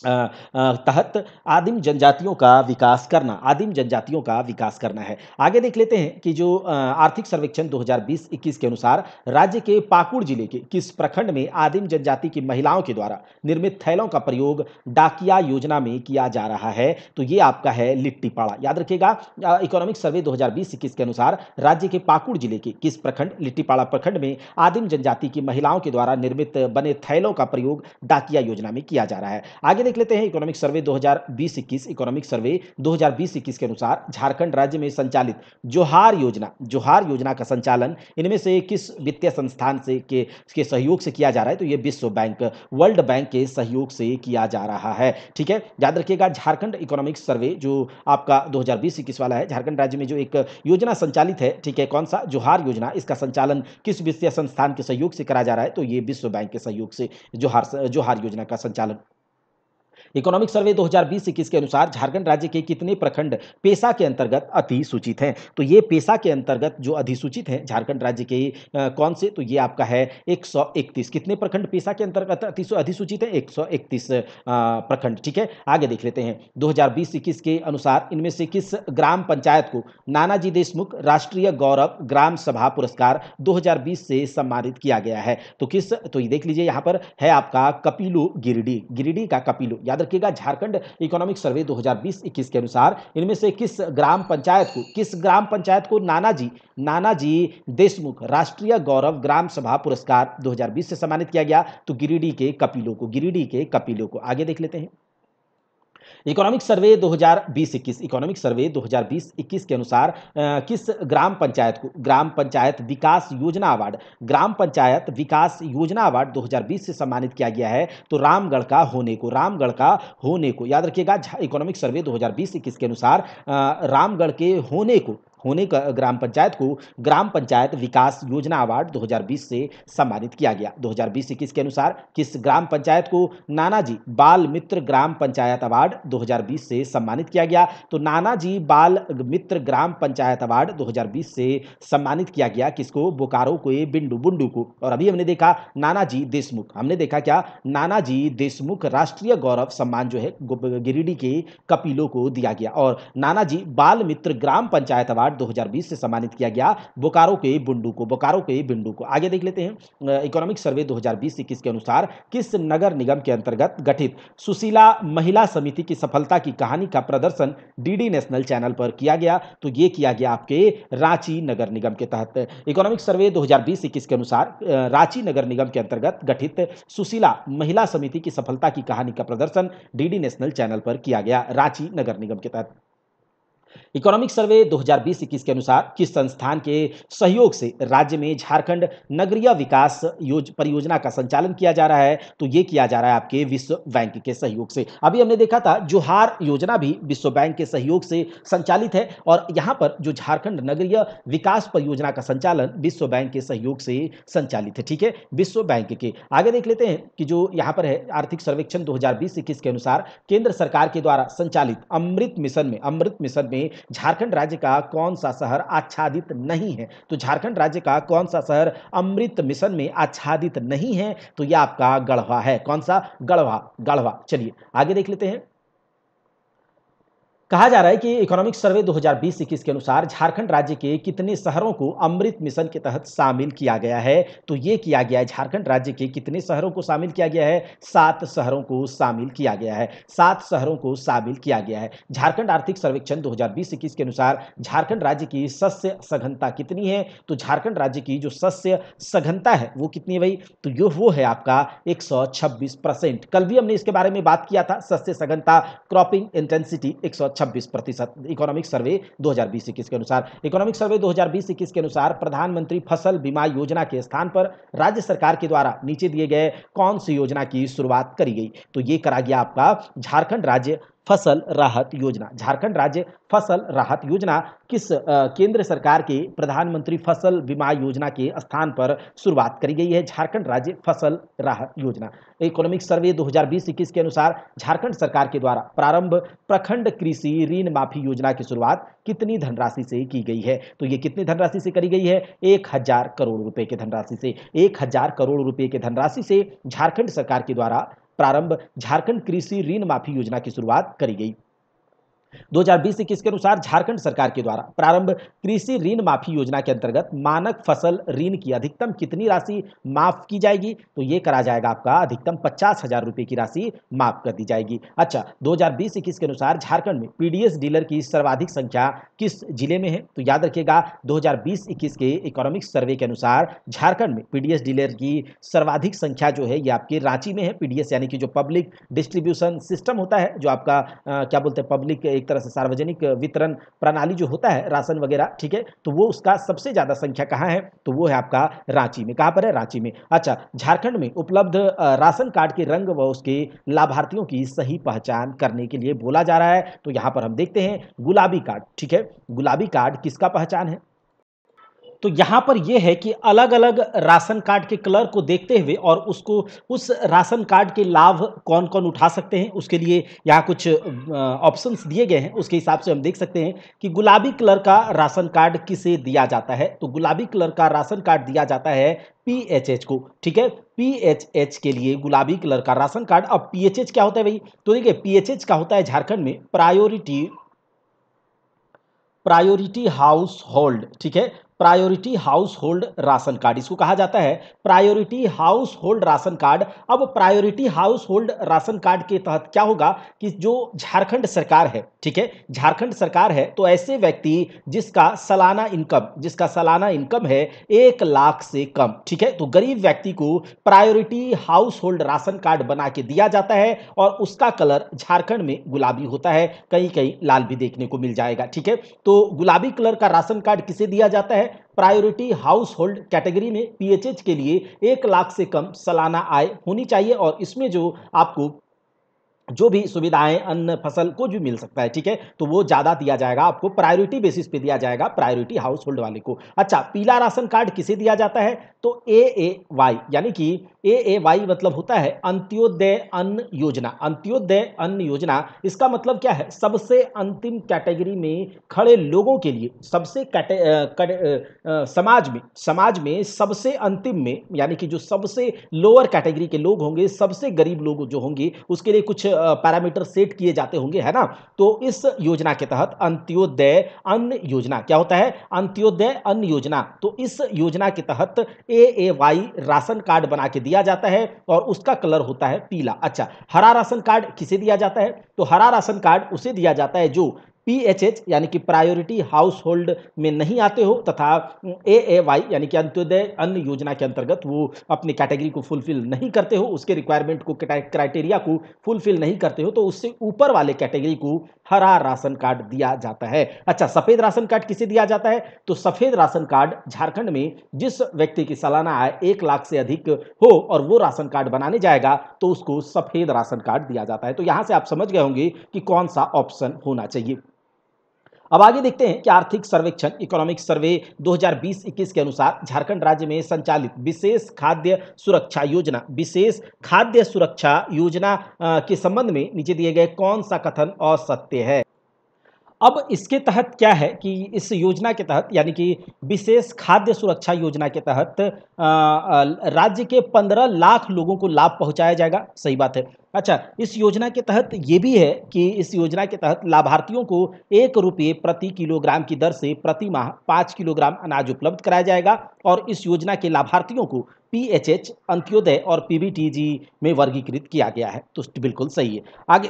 तहत आदिम जनजातियों का विकास करना आदिम जनजातियों का विकास करना है आगे देख लेते हैं कि जो आर्थिक सर्वेक्षण 2020-21 के अनुसार राज्य के पाकुड़ जिले के किस प्रखंड में आदिम जनजाति की महिलाओं के द्वारा निर्मित थैलों का प्रयोग डाकिया योजना में किया जा रहा है तो ये आपका है लिट्टीपाड़ा याद रखिएगा इकोनॉमिक सर्वे दो हजार के अनुसार राज्य के पाकुड़ जिले के किस प्रखंड लिट्टीपाड़ा प्रखंड में आदिम जनजाति की महिलाओं के द्वारा निर्मित बने थैलों का प्रयोग डाकिया योजना में किया जा रहा है आगे देख लेते हैं इकोनॉमिक सर्वे 2020-21 इकोनॉमिक सर्वे 2020-21 के अनुसार झारखंड राज्य में संचालित जोहार योजना जोहार योजना का संचालन इनमें से किस वित्तीय संस्थान से के, के सहयोग से किया जा रहा है तो ये विश्व बैंक वर्ल्ड बैंक के सहयोग से किया जा रहा है ठीक है याद रखिएगा झारखंड इकोनॉमिक सर्वे जो आपका दो हजार वाला है झारखंड राज्य में जो एक योजना संचालित है ठीक है कौन सा जोहार योजना इसका संचालन किस वित्तीय संस्थान के सहयोग से करा जा रहा है तो ये विश्व बैंक के सहयोग से जोहार जोहार योजना का संचालन इकोनॉमिक सर्वे 2020-21 के अनुसार झारखंड राज्य के कितने प्रखंड पेशा के अंतर्गत अधिसूचित हैं तो ये पेशा के अंतर्गत जो अधिसूचित हैं झारखंड राज्य के कौन से तो ये आपका है एक कितने प्रखंड पेशा के अंतर्गत अधिसूचित है एक प्रखंड ठीक है आगे देख लेते हैं दो हजार के अनुसार इनमें से किस ग्राम पंचायत को नानाजी देशमुख राष्ट्रीय गौरव ग्राम सभा पुरस्कार 2020 से सम्मानित किया गया है तो किस तो ये देख लीजिए यहाँ पर है आपका कपिलो गिरिडीह गिरिडीह का कपिलो याद याद रखिएगा झारखंड इकोनॉमिक सर्वे 2020-21 के अनुसार इनमें से किस ग्राम पंचायत को किस ग्राम पंचायत को नानाजी नानाजी देशमुख राष्ट्रीय गौरव ग्राम सभा पुरस्कार 2020 से सम्मानित किया गया तो गिरिडीह के कपिलो को गिरिडीह के कपिलो को आगे देख लेते हैं इकोनॉमिक सर्वे 2020-21 इकोनॉमिक सर्वे 2020-21 के अनुसार किस ग्राम पंचायत को ग्राम पंचायत विकास योजना अवार्ड ग्राम पंचायत विकास योजना अवार्ड 2020 से सम्मानित किया गया है तो रामगढ़ का होने को रामगढ़ का होने को याद रखिएगा इकोनॉमिक सर्वे 2020-21 के अनुसार रामगढ़ के होने को होने का ग्राम पंचायत को ग्राम पंचायत विकास योजना अवार्ड 2020 से सम्मानित किया गया 2020 इक्कीस के अनुसार किस ग्राम पंचायत को नानाजी बाल मित्र ग्राम पंचायत अवार्ड 2020 से सम्मानित किया गया तो नानाजी बाल मित्र ग्राम पंचायत अवार्ड 2020 से सम्मानित किया गया किसको बोकारो को बिंडू बुंडू को और अभी हमने देखा नानाजी देशमुख हमने देखा क्या नानाजी देशमुख राष्ट्रीय गौरव सम्मान जो है गिरिडीह के कपिलों को दिया गया और नानाजी बाल मित्र ग्राम पंचायत अवार्ड अवार्ड 2020 से सम्मानित किया गया बोकारो के बुंडू को बोकारो के बिंडू को आगे देख लेते हैं इकोनॉमिक सर्वे 2020-21 के अनुसार किस नगर निगम के अंतर्गत गठित सुशीला महिला समिति की सफलता की कहानी का प्रदर्शन डीडी नेशनल चैनल पर किया गया तो ये किया गया आपके रांची नगर निगम के तहत इकोनॉमिक सर्वे दो हजार के अनुसार रांची नगर निगम के अंतर्गत गठित सुशीला महिला समिति की सफलता की कहानी का प्रदर्शन डीडी नेशनल चैनल पर किया गया रांची नगर निगम के तहत इकोनॉमिक सर्वे 2020-21 के अनुसार किस संस्थान के सहयोग से राज्य में झारखंड नगरीय विकास योज परियोजना का संचालन किया जा रहा है तो ये किया जा रहा है आपके विश्व बैंक के सहयोग से अभी हमने देखा था जोहार योजना भी विश्व बैंक के सहयोग से संचालित है और यहाँ पर जो झारखंड नगरीय विकास परियोजना का संचालन विश्व बैंक के सहयोग से संचालित है ठीक है विश्व बैंक के आगे देख लेते हैं कि जो यहाँ पर है आर्थिक सर्वेक्षण दो हजार के अनुसार केंद्र सरकार के द्वारा संचालित अमृत मिशन में अमृत मिशन में में झारखंड राज्य का कौन सा शहर आच्छादित नहीं है तो झारखंड राज्य का कौन सा शहर अमृत मिशन में आच्छादित नहीं है तो यह आपका गढ़वा है कौन सा गढ़वा गढ़वा चलिए आगे देख लेते हैं कहा जा रहा है कि इकोनॉमिक सर्वे 2020-21 के अनुसार झारखंड राज्य के कितने शहरों को अमृत मिशन के तहत शामिल किया गया है तो ये किया गया है झारखंड राज्य के कितने शहरों को शामिल किया गया है सात शहरों को शामिल किया गया है सात शहरों को शामिल किया गया है झारखंड आर्थिक सर्वेक्षण 2020-21 के अनुसार झारखंड राज्य की सस्य सघनता कितनी है तो झारखंड राज्य की जो सस्य सघनता है वो कितनी है भाई तो ये वो है आपका एक कल भी हमने इसके बारे में बात किया था सस्य सघनता क्रॉपिंग इंटेंसिटी एक छब्बीस प्रतिशत इकोनॉमिक सर्वे बीस इक्कीस के अनुसार इकोनॉमिक सर्वे बीस इक्कीस के अनुसार प्रधानमंत्री फसल बीमा योजना के स्थान पर राज्य सरकार के द्वारा नीचे दिए गए कौन सी योजना की शुरुआत करी गई तो ये करा गया आपका झारखंड राज्य फसल राहत योजना झारखंड राज्य फसल राहत योजना किस केंद्र सरकार के प्रधानमंत्री फसल बीमा योजना के स्थान पर शुरुआत करी गई है झारखंड राज्य फसल राहत योजना इकोनॉमिक सर्वे 2020-21 के अनुसार झारखंड सरकार के द्वारा प्रारंभ प्रखंड कृषि ऋण माफी योजना की शुरुआत कितनी धनराशि से की गई है तो ये कितनी धनराशि से करी गई है एक हजार करोड़ रुपए की धनराशि से एक हजार करोड़ रुपए की धनराशि से झारखंड सरकार के द्वारा प्रारंभ झारखंड कृषि ऋण माफी योजना की शुरुआत करी गई 2020 इक्कीस के अनुसार झारखंड सरकार के द्वारा प्रारंभ कृषि ऋण माफी योजना के अंतर्गत मानक फसल ऋण की अधिकतम कितनी राशि माफ की जाएगी तो ये करा जाएगा आपका अधिकतम पचास हजार रुपए की राशि माफ कर दी जाएगी अच्छा 2020 इक्कीस के अनुसार झारखंड में पीडीएस डीलर की सर्वाधिक संख्या किस जिले में है तो याद रखिएगा 2020 21 के इकोनॉमिक सर्वे के अनुसार झारखंड में पीडीएस डीलर की सर्वाधिक संख्या जो है ये आपके रांची में है पीडीएस यानी कि जो पब्लिक डिस्ट्रीब्यूशन सिस्टम होता है जो आपका क्या बोलते हैं पब्लिक एक तरह से सार्वजनिक वितरण प्रणाली जो होता है राशन वगैरह ठीक है तो वो उसका सबसे ज़्यादा संख्या कहाँ है तो वो है आपका रांची में कहाँ पर है रांची में अच्छा झारखंड में उपलब्ध राशन कार्ड के रंग व उसके लाभार्थियों की सही पहचान करने के लिए बोला जा रहा है तो यहाँ पर हम देखते हैं गुलाबी कार्ड ठीक है गुलाबी कार्ड किसका पहचान है तो यहाँ पर यह है कि अलग अलग राशन कार्ड के कलर को देखते हुए और उसको उस राशन कार्ड के लाभ कौन कौन उठा सकते हैं उसके लिए यहाँ कुछ ऑप्शन दिए गए हैं उसके हिसाब से हम देख सकते हैं कि गुलाबी कलर का राशन कार्ड किसे दिया जाता है तो गुलाबी कलर का राशन कार्ड दिया जाता है पीएचएच को ठीक है पीएचएच के लिए गुलाबी कलर का राशन कार्ड अब पीएचएच क्या होता है भाई तो देखिए पीएचएच का होता है झारखंड में प्रायोरिटी प्रायोरिटी हाउस होल्ड ठीक है priority household ration card इसको कहा जाता है priority household ration card अब priority household ration card के तहत क्या होगा कि जो झारखंड सरकार है ठीक है झारखंड सरकार है तो ऐसे व्यक्ति जिसका सालाना इनकम जिसका सालाना इनकम है एक लाख से कम ठीक है तो गरीब व्यक्ति को priority household ration card बना के दिया जाता है और उसका कलर झारखंड में गुलाबी होता है कहीं कहीं लाल भी देखने को मिल जाएगा ठीक है तो गुलाबी कलर का राशन कार्ड किसे दिया जाता है प्रायोरिटी हाउस होल्ड कैटेगरी में पीएचएच के लिए एक लाख से कम सालाना आय होनी चाहिए और इसमें जो आपको जो भी सुविधाएं अन्न फसल को भी मिल सकता है ठीक है तो वो ज़्यादा दिया जाएगा आपको प्रायोरिटी बेसिस पे दिया जाएगा प्रायोरिटी हाउस होल्ड वाले को अच्छा पीला राशन कार्ड किसे दिया जाता है तो ए ए वाई यानी कि ए ए वाई मतलब होता है अंत्योदय अन्न योजना अंत्योदय अन्न योजना इसका मतलब क्या है सबसे अंतिम कैटेगरी में खड़े लोगों के लिए सबसे कैटे समाज में समाज में सबसे अंतिम में यानी कि जो सबसे लोअर कैटेगरी के लोग होंगे सबसे गरीब लोग जो होंगे उसके लिए कुछ पैरामीटर सेट किए जाते होंगे है ना तो इस योजना के तहत अंत्योदय अन्न योजना क्या होता है अंत्योदय अन्न योजना तो इस योजना के तहत A A Y ration card बना के दिया जाता है और उसका कलर होता है पीला अच्छा हरा राशन कार्ड किसे दिया जाता है तो हरा राशन कार्ड उसे दिया जाता है जो पीएचएच यानी कि प्रायोरिटी हाउस होल्ड में नहीं आते हो तथा ए ए वाई यानी कि अंत्योदय अन्न योजना के अंतर्गत वो अपनी कैटेगरी को फुलफिल नहीं करते हो उसके रिक्वायरमेंट को क्राइटेरिया को फुलफिल नहीं करते हो तो उससे ऊपर वाले कैटेगरी को हरा राशन कार्ड दिया जाता है अच्छा सफ़ेद राशन कार्ड किसे दिया जाता है तो सफ़ेद राशन कार्ड झारखंड में जिस व्यक्ति की सालाना आय एक लाख से अधिक हो और वो राशन कार्ड बनाने जाएगा तो उसको सफ़ेद राशन कार्ड दिया जाता है तो यहाँ से आप समझ गए होंगे कि कौन सा ऑप्शन होना चाहिए अब आगे देखते हैं कि आर्थिक सर्वेक्षण इकोनॉमिक सर्वे 2020-21 के अनुसार झारखंड राज्य में संचालित विशेष खाद्य सुरक्षा योजना विशेष खाद्य सुरक्षा योजना के संबंध में नीचे दिए गए कौन सा कथन असत्य है अब इसके तहत क्या है कि इस योजना के तहत यानी कि विशेष खाद्य सुरक्षा योजना के तहत राज्य के पंद्रह लाख लोगों को लाभ पहुंचाया जाएगा सही बात है अच्छा इस योजना के तहत ये भी है कि इस योजना के तहत लाभार्थियों को एक रुपये प्रति किलोग्राम की दर से प्रति माह पाँच किलोग्राम अनाज उपलब्ध कराया जाएगा और इस योजना के लाभार्थियों को पी अंत्योदय और पी में वर्गीकृत किया गया है तो बिल्कुल सही है आगे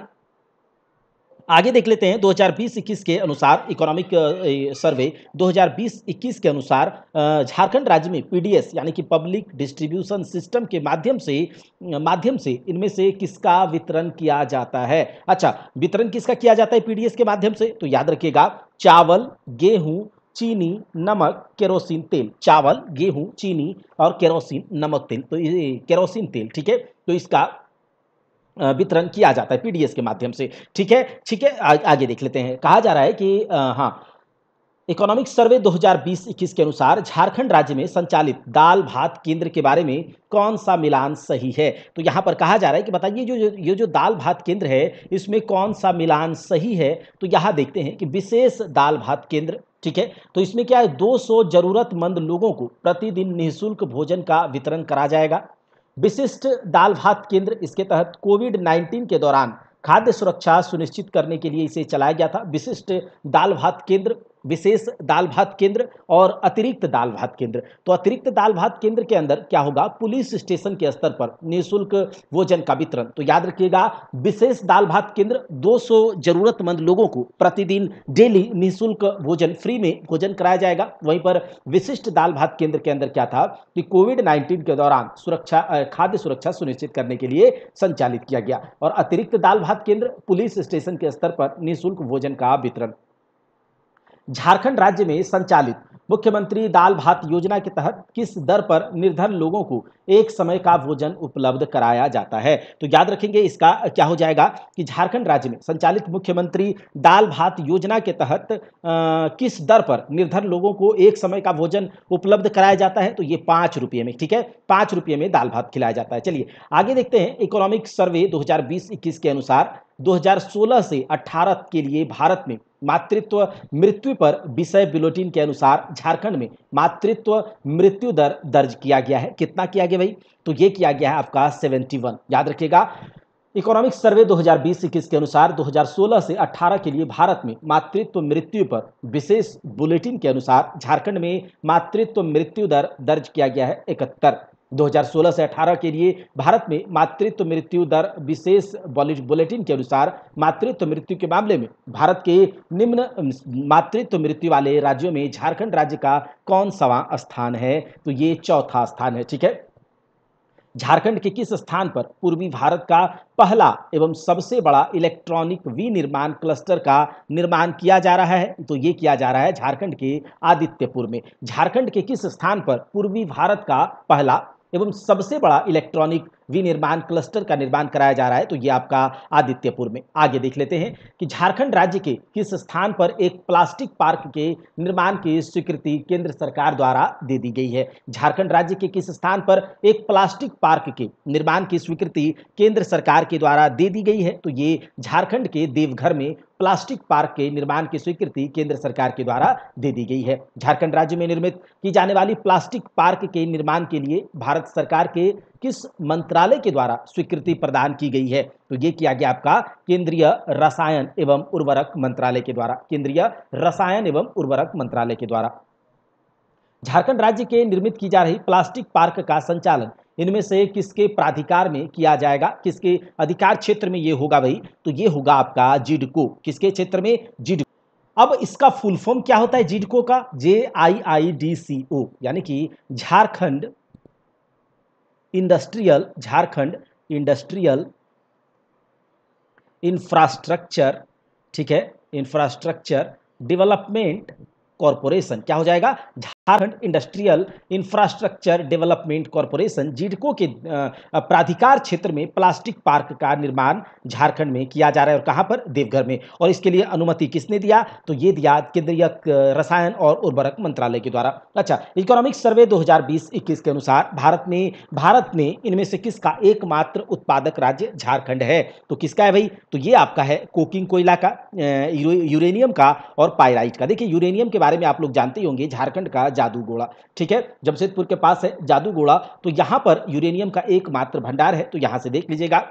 आगे देख लेते हैं 2020-21 के अनुसार इकोनॉमिक सर्वे 2020-21 के अनुसार झारखंड राज्य में पीडीएस यानी कि पब्लिक डिस्ट्रीब्यूशन सिस्टम के माध्यम से माध्यम से इनमें से किसका वितरण किया जाता है अच्छा वितरण किसका किया जाता है पीडीएस के माध्यम से तो याद रखिएगा चावल गेहूं चीनी नमक केरोसिन तेल चावल गेहूं चीनी और केरोसिन नमक तेल तो केरोसिन तेल ठीक है तो इसका वितरण किया जाता है पीडीएस के माध्यम से ठीक है ठीक है आ, आगे देख लेते हैं कहा जा रहा है कि आ, हाँ इकोनॉमिक सर्वे 2020-21 के अनुसार झारखंड राज्य में संचालित दाल भात केंद्र के बारे में कौन सा मिलान सही है तो यहाँ पर कहा जा रहा है कि बताइए जो ये जो दाल भात केंद्र है इसमें कौन सा मिलान सही है तो यहाँ देखते हैं कि विशेष दाल भात केंद्र ठीक है तो इसमें क्या है 200 जरूरतमंद लोगों को प्रतिदिन निःशुल्क भोजन का वितरण करा जाएगा विशिष्ट दाल भात केंद्र इसके तहत कोविड 19 के दौरान खाद्य सुरक्षा सुनिश्चित करने के लिए इसे चलाया गया था विशिष्ट दाल भात केंद्र विशेष दाल भात केंद्र और अतिरिक्त दाल भात केंद्र तो अतिरिक्त दाल भात केंद्र के अंदर क्या होगा पुलिस स्टेशन के स्तर पर निःशुल्क भोजन का वितरण तो याद रखिएगा विशेष दाल भात केंद्र 200 जरूरतमंद लोगों को प्रतिदिन डेली निःशुल्क भोजन फ्री में भोजन कराया जाएगा वहीं पर विशिष्ट दाल भात केंद्र के अंदर क्या था कि कोविड नाइन्टीन के दौरान सुरक्षा खाद्य सुरक्षा सुनिश्चित करने के लिए संचालित किया गया और अतिरिक्त दाल भात केंद्र पुलिस स्टेशन के स्तर पर निःशुल्क भोजन का वितरण झारखंड राज्य में संचालित मुख्यमंत्री दाल भात योजना के तहत किस दर पर निर्धन लोगों को एक समय का भोजन उपलब्ध कराया जाता है तो याद रखेंगे इसका क्या हो जाएगा कि झारखंड राज्य में संचालित मुख्यमंत्री दाल भात योजना के तहत आ, किस दर पर निर्धन लोगों को एक समय का भोजन उपलब्ध कराया जाता है तो ये पाँच रुपये में ठीक है पाँच रुपये में दाल भात खिलाया जाता है चलिए आगे देखते हैं इकोनॉमिक सर्वे दो हजार के अनुसार 2016 से 18 के लिए भारत में मातृत्व मृत्यु पर विषय बुलेटिन के अनुसार झारखंड में मातृत्व मृत्यु दर दर्ज किया गया है कितना किया गया भाई तो ये किया गया है आपका 71 याद रखिएगा इकोनॉमिक सर्वे 2020-21 के अनुसार 2016 से 18 के लिए भारत में मातृत्व मृत्यु पर विशेष बुलेटिन के अनुसार झारखंड में मातृत्व मृत्यु दर दर्ज किया गया है इकहत्तर 2016 से 18 के लिए भारत में मातृत्व मृत्यु दर विशेष बुलेटिन के अनुसार मातृत्व मृत्यु के मामले में भारत के निम्न मातृत्व मृत्यु वाले राज्यों में झारखंड राज्य का कौन सवा स्थान है तो ये चौथा स्थान है ठीक है झारखंड के किस स्थान पर पूर्वी भारत का पहला एवं सबसे बड़ा इलेक्ट्रॉनिक विनिर्माण क्लस्टर का निर्माण किया जा रहा है तो ये किया जा रहा है झारखंड के आदित्यपुर में झारखंड के किस स्थान पर पूर्वी भारत का पहला एवं सबसे बड़ा इलेक्ट्रॉनिक विनिर्माण क्लस्टर का निर्माण कराया जा रहा है तो ये आपका आदित्यपुर में आगे देख लेते हैं कि झारखंड राज्य के किस स्थान पर एक प्लास्टिक पार्क के निर्माण की स्वीकृति केंद्र सरकार द्वारा दे दी गई है झारखंड राज्य के किस स्थान पर एक प्लास्टिक पार्क के निर्माण की स्वीकृति केंद्र सरकार के द्वारा दे दी गई है तो ये झारखंड के देवघर में प्लास्टिक पार्क के निर्माण की स्वीकृति केंद्र सरकार के द्वारा दे दी गई है झारखंड राज्य में निर्मित की जाने वाली प्लास्टिक पार्क के निर्माण के लिए भारत सरकार के किस मंत्रालय के द्वारा स्वीकृति प्रदान की गई है तो ये किया गया आपका केंद्रीय रसायन एवं उर्वरक मंत्रालय के द्वारा केंद्रीय रसायन एवं उर्वरक मंत्रालय के द्वारा झारखंड राज्य के निर्मित की जा रही प्लास्टिक पार्क का संचालन इनमें से किसके प्राधिकार में किया जाएगा किसके अधिकार क्षेत्र में ये होगा भाई तो ये होगा आपका जिडको किसके क्षेत्र में जिड अब इसका फुल फॉर्म क्या होता है जिडको का जे आई आई डी सी ओ यानी कि Jharkhand industrial Jharkhand industrial infrastructure ठीक है इंफ्रास्ट्रक्चर डेवलपमेंट कॉरपोरेशन क्या हो जाएगा Jharkhand industrial infrastructure development corporation JIDCO के प्राधिकार क्षेत्र में प्लास्टिक पार्क का निर्माण झारखंड में किया जा रहा है और कहाँ पर देवघर में और इसके लिए अनुमति किसने दिया तो ये दिया केंद्रीय रसायन और उर्वरक मंत्रालय के द्वारा अच्छा इकोनॉमिक सर्वे दो हजार के अनुसार भारत में भारत में इनमें से किसका एकमात्र उत्पादक राज्य झारखंड है तो किसका है भाई तो ये आपका है कोकिंग कोयला का यूरेनियम का और पायराइट का देखिए यूरेनियम के बारे में आप लोग जानते ही होंगे झारखंड का जादूगोड़ा ठीक है जमशेदपुर के पास है जादूगोड़ा तो यहाँ पर यूरेनियम का एकमात्र भंडार है तो यहाँ से देख लीजिएगा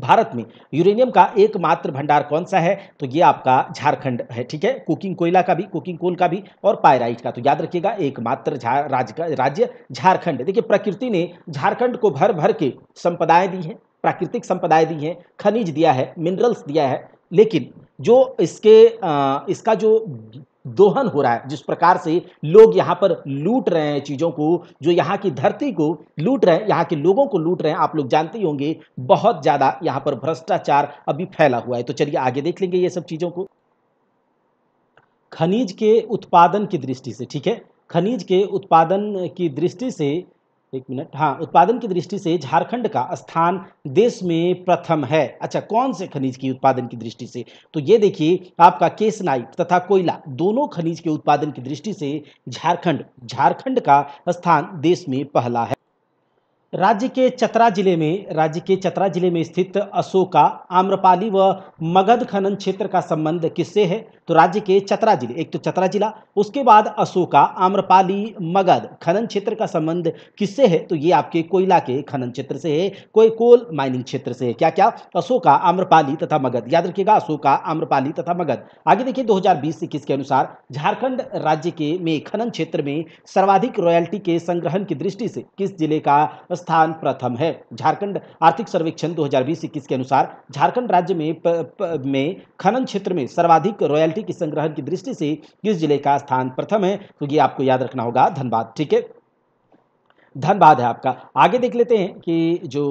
भारत में यूरेनियम का एकमात्र भंडार कौन सा है तो ये आपका झारखंड है ठीक है कुकिंग कोयला का भी कुकिंग कोल का भी और पायराइट का तो याद रखिएगा एकमात्र राज्य राज्य झारखंड देखिए प्रकृति ने झारखंड को भर भर के संपदाएं दी हैं प्राकृतिक संपदाएं दी हैं खनिज दिया है मिनरल्स दिया है लेकिन जो इसके आ, इसका जो दोहन हो रहा है जिस प्रकार से लोग यहाँ पर लूट रहे हैं चीज़ों को जो यहाँ की धरती को लूट रहे हैं यहाँ के लोगों को लूट रहे हैं आप लोग जानते ही होंगे बहुत ज़्यादा यहाँ पर भ्रष्टाचार अभी फैला हुआ है तो चलिए आगे देख लेंगे ये सब चीज़ों को खनिज के उत्पादन की दृष्टि से ठीक है खनिज के उत्पादन की दृष्टि से एक मिनट हाँ उत्पादन की दृष्टि से झारखंड का स्थान देश में प्रथम है अच्छा कौन से खनिज की उत्पादन की दृष्टि से तो ये देखिए आपका केसनाई तथा कोयला दोनों खनिज के उत्पादन की दृष्टि से झारखंड झारखंड का स्थान देश में पहला है राज्य के चतरा जिले में राज्य के चतरा जिले में स्थित अशोका आम्रपाली व मगध खनन क्षेत्र का संबंध किससे है तो राज्य के चतरा जिले एक तो चतरा जिला उसके बाद अशोका आम्रपाली मगध खनन क्षेत्र का संबंध किससे है तो ये आपके कोयला के खनन क्षेत्र से है कोई कोल माइनिंग क्षेत्र से है क्या क्या अशोका आम्रपाली तथा मगध याद रखिएगा अशोका आम्रपाली तथा मगध आगे देखिए दो हजार के अनुसार झारखंड राज्य के में खनन क्षेत्र में सर्वाधिक रॉयल्टी के संग्रहण की दृष्टि से किस जिले का स्थान प्रथम है झारखंड आर्थिक सर्वेक्षण 2020-21 के अनुसार झारखंड राज्य में प, प, में खनन क्षेत्र में सर्वाधिक रॉयल्टी के संग्रहण की दृष्टि से किस जिले का स्थान प्रथम है तो ये आपको याद रखना होगा धनबाद ठीक है धनबाद है आपका आगे देख लेते हैं कि जो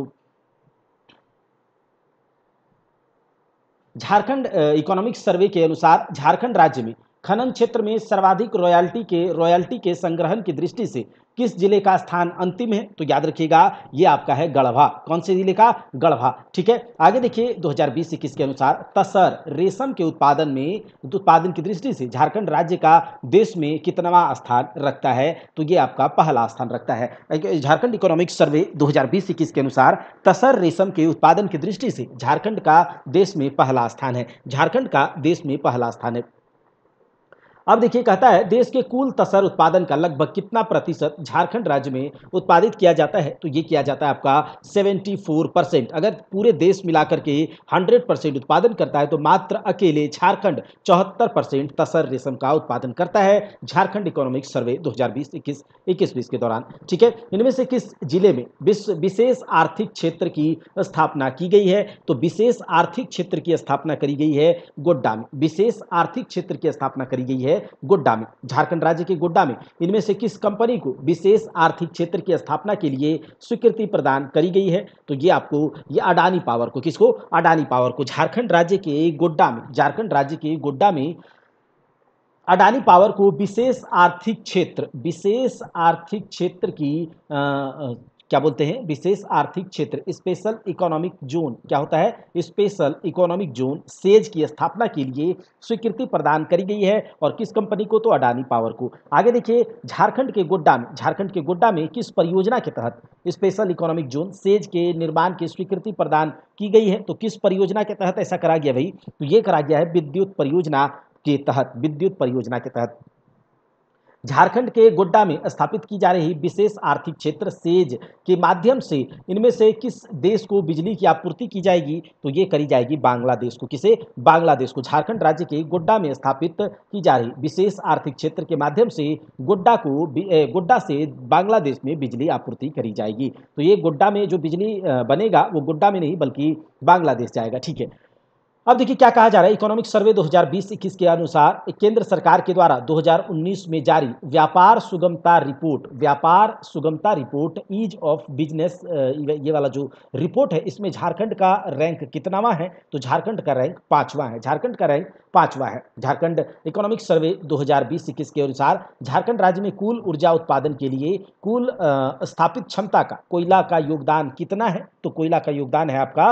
झारखंड इकोनॉमिक सर्वे के अनुसार झारखंड राज्य में खनन क्षेत्र में सर्वाधिक रॉयल्टी के रॉयल्टी के संग्रहण की दृष्टि से किस जिले का स्थान अंतिम है तो याद रखिएगा ये आपका है गढ़वा कौन से जिले का गढ़वा ठीक है आगे देखिए 2020 हजार के अनुसार तसर रेशम के उत्पादन में उत्पादन की दृष्टि से झारखंड राज्य का देश में कितनावा स्थान रखता है तो ये आपका पहला स्थान रखता है झारखंड इकोनॉमिक सर्वे दो हजार के अनुसार तसर रेशम के उत्पादन की दृष्टि से झारखंड का देश में पहला स्थान है झारखंड का देश में पहला स्थान है अब देखिए कहता है देश के कुल तसर उत्पादन का लगभग कितना प्रतिशत झारखंड राज्य में उत्पादित किया जाता है तो ये किया जाता है आपका 74 परसेंट अगर पूरे देश मिलाकर के 100 परसेंट उत्पादन करता है तो मात्र अकेले झारखंड चौहत्तर परसेंट तसर रेशम का उत्पादन करता है झारखंड इकोनॉमिक सर्वे दो हजार बीस के दौरान ठीक है इनमें से किस जिले में विशेष आर्थिक क्षेत्र की स्थापना की गई है तो विशेष आर्थिक क्षेत्र की स्थापना करी गई है गोड्डा में विशेष आर्थिक क्षेत्र की स्थापना करी गई है है गोड्डा में झारखंड राज्य के गोड्डा में इनमें से किस कंपनी को विशेष आर्थिक क्षेत्र की स्थापना के लिए स्वीकृति प्रदान करी गई है तो ये आपको ये अडानी पावर को किसको अडानी पावर को झारखंड राज्य के गोड्डा में झारखंड राज्य के गोड्डा में अडानी पावर को विशेष आर्थिक क्षेत्र विशेष आर्थिक क्षेत्र की आ, क्या बोलते हैं विशेष आर्थिक क्षेत्र स्पेशल इकोनॉमिक जोन क्या होता है स्पेशल इकोनॉमिक जोन सेज की स्थापना के लिए स्वीकृति प्रदान करी गई है और किस कंपनी को तो अडानी पावर को आगे देखिए झारखंड के गोड्डा में झारखंड के गोड्डा में किस परियोजना के तहत स्पेशल इकोनॉमिक जोन सेज के निर्माण की स्वीकृति प्रदान की गई है तो किस परियोजना के तहत ऐसा करा गया भाई तो ये करा गया है विद्युत परियोजना के तहत विद्युत परियोजना के तहत झारखंड के गोड्डा में स्थापित की जा रही विशेष आर्थिक क्षेत्र सेज के माध्यम से इनमें से किस देश को बिजली की आपूर्ति की जाएगी तो ये करी जाएगी बांग्लादेश को किसे बांग्लादेश को झारखंड राज्य के गोड्डा में स्थापित की जा रही विशेष आर्थिक क्षेत्र के माध्यम से गोड्डा को गोड्डा से बांग्लादेश में बिजली आपूर्ति करी जाएगी तो ये गोड्डा में जो बिजली बनेगा वो गोड्डा में नहीं बल्कि बांग्लादेश जाएगा ठीक है अब देखिए क्या कहा जा रहा है इकोनॉमिक सर्वे 2020-21 के अनुसार केंद्र सरकार के द्वारा 2019 में जारी व्यापार सुगमता रिपोर्ट व्यापार सुगमता रिपोर्ट ईज ऑफ बिजनेस ये वाला जो रिपोर्ट है इसमें झारखंड का रैंक कितनावा है तो झारखंड का रैंक पांचवा है झारखंड का रैंक पांचवा है झारखंड इकोनॉमिक सर्वे 2020-21 के अनुसार झारखंड राज्य में कुल ऊर्जा उत्पादन के लिए कुल स्थापित क्षमता का कोयला का योगदान कितना है तो कोयला का योगदान है आपका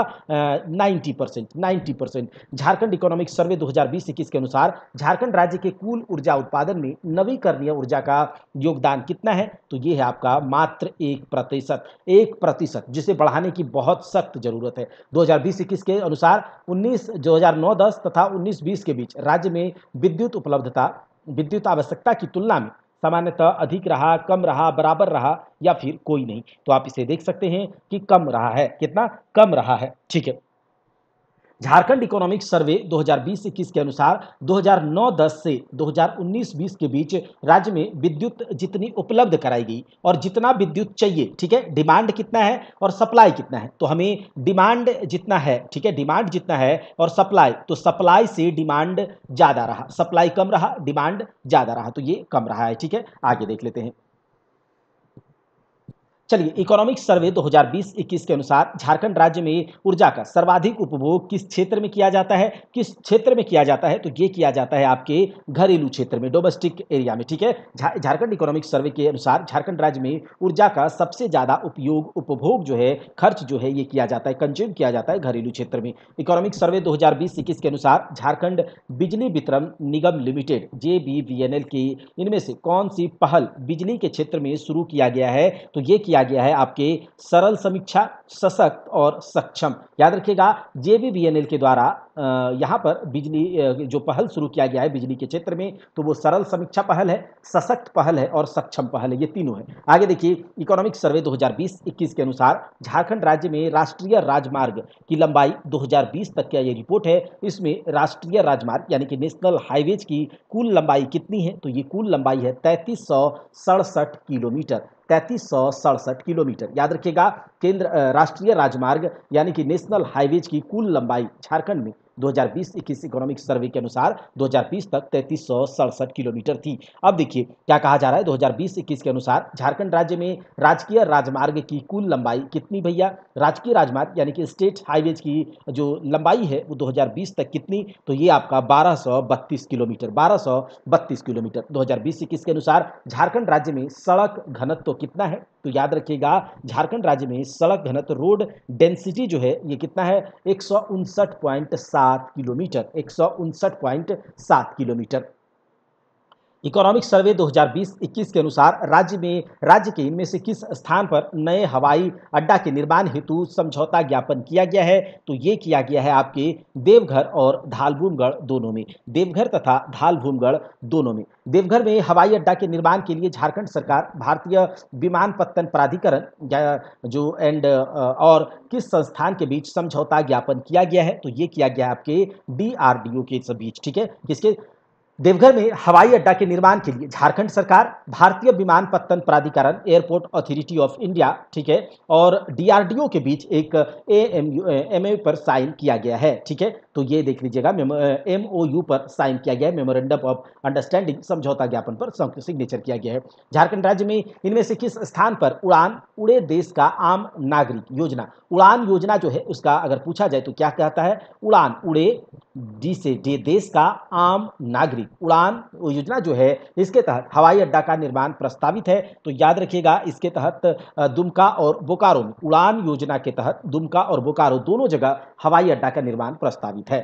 नाइन्टी परसेंट नाइन्टी परसेंट संशोधन झारखंड इकोनॉमिक सर्वे 2020-21 के अनुसार झारखंड राज्य के कुल ऊर्जा उत्पादन में नवीकरणीय ऊर्जा का योगदान कितना है तो ये है आपका मात्र एक प्रतिशत एक प्रतिशत जिसे बढ़ाने की बहुत सख्त जरूरत है 2020-21 के अनुसार 19 2009-10 तथा 19-20 के बीच राज्य में विद्युत उपलब्धता विद्युत आवश्यकता की तुलना में सामान्यतः अधिक रहा कम रहा बराबर रहा या फिर कोई नहीं तो आप इसे देख सकते हैं कि कम रहा है कितना कम रहा है ठीक है झारखंड इकोनॉमिक सर्वे 2020-21 के अनुसार 2009-10 से 2019-20 के बीच राज्य में विद्युत जितनी उपलब्ध कराई गई और जितना विद्युत चाहिए ठीक है डिमांड कितना है और सप्लाई कितना है तो हमें डिमांड जितना है ठीक है डिमांड जितना है और सप्लाई तो सप्लाई से डिमांड ज़्यादा रहा सप्लाई कम रहा डिमांड ज़्यादा रहा तो ये कम रहा है ठीक है आगे देख लेते हैं चलिए इकोनॉमिक सर्वे 2020-21 के अनुसार झारखंड राज्य में ऊर्जा का सर्वाधिक उपभोग किस क्षेत्र में किया जाता है किस क्षेत्र में किया जाता है तो ये किया जाता है आपके घरेलू क्षेत्र में डोमेस्टिक एरिया में ठीक है झारखंड इकोनॉमिक सर्वे के अनुसार झारखंड राज्य में ऊर्जा का सबसे ज्यादा उपयोग उपभोग जो है खर्च जो है ये किया जाता है कंज्यूम किया जाता है घरेलू क्षेत्र में इकोनॉमिक सर्वे दो हजार के अनुसार झारखंड बिजली वितरण निगम लिमिटेड जे की इनमें से कौन सी पहल बिजली के क्षेत्र में शुरू किया गया है तो ये किया गया है आपके सरल समीक्षा सशक्त और सक्षम याद रखिएगा जेबीबीएनएल के द्वारा यहाँ पर बिजली जो पहल शुरू किया गया है बिजली के क्षेत्र में तो वो सरल समीक्षा पहल है सशक्त पहल है और सक्षम पहल है ये तीनों है आगे देखिए इकोनॉमिक सर्वे 2020-21 के अनुसार झारखंड राज्य में राष्ट्रीय राजमार्ग की लंबाई 2020 तक का ये रिपोर्ट है इसमें राष्ट्रीय राजमार्ग यानी कि नेशनल हाईवेज की कुल लंबाई कितनी है तो ये कुल लंबाई है तैंतीस किलोमीटर तैंतीस सौ सड़सठ किलोमीटर याद रखिएगा केंद्र राष्ट्रीय राजमार्ग यानी कि नेशनल हाईवेज की कुल लंबाई झारखंड में 2020-21 इकोनॉमिक सर्वे के अनुसार 2020 तक तैंतीस किलोमीटर थी अब देखिए क्या कहा जा रहा है 2020-21 के अनुसार झारखंड राज्य में राजकीय राजमार्ग की कुल लंबाई कितनी भैया राजकीय राजमार्ग यानी कि स्टेट हाईवेज की जो लंबाई है वो 2020 तक कितनी तो ये आपका बारह किलोमीटर बारह किलोमीटर दो हज़ार के अनुसार झारखंड राज्य में सड़क घनत्व तो कितना है तो याद रखिएगा झारखंड राज्य में सड़क घनत्व रोड डेंसिटी जो है ये कितना है एक किलोमीटर एक किलोमीटर इकोनॉमिक सर्वे 2020-21 के अनुसार राज्य में राज्य के इनमें से किस स्थान पर नए हवाई अड्डा के निर्माण हेतु समझौता ज्ञापन किया गया है तो ये किया गया है आपके देवघर और धालभूमगढ़ दोनों में देवघर तथा धालभूमगढ़ दोनों में देवघर में हवाई अड्डा के निर्माण के लिए झारखंड सरकार भारतीय विमानपत्तन प्राधिकरण जो एंड और किस संस्थान के बीच समझौता ज्ञापन किया गया है तो ये किया गया आपके डी के बीच ठीक है किसके देवघर में हवाई अड्डा के निर्माण के लिए झारखंड सरकार भारतीय विमानपत्तन प्राधिकरण एयरपोर्ट अथॉरिटी ऑफ इंडिया ठीक है और डीआरडीओ के बीच एक एम पर साइन किया गया है ठीक है तो ये देख लीजिएगा एम ओ यू पर साइन किया गया है मेमोरेंडम ऑफ अंडरस्टैंडिंग समझौता ज्ञापन पर सिग्नेचर किया गया है झारखंड राज्य में इनमें से किस स्थान पर उड़ान उड़े देश का आम नागरिक योजना उड़ान योजना जो है उसका अगर पूछा जाए तो क्या कहता है उड़ान उड़े डी से डे देश का आम नागरिक नागरिक उड़ान योजना जो है इसके तहत हवाई अड्डा का निर्माण प्रस्तावित है तो याद रखिएगा इसके तहत दुमका और बोकारो में उड़ान योजना के तहत दुमका और बोकारो दोनों जगह हवाई अड्डा का निर्माण प्रस्तावित है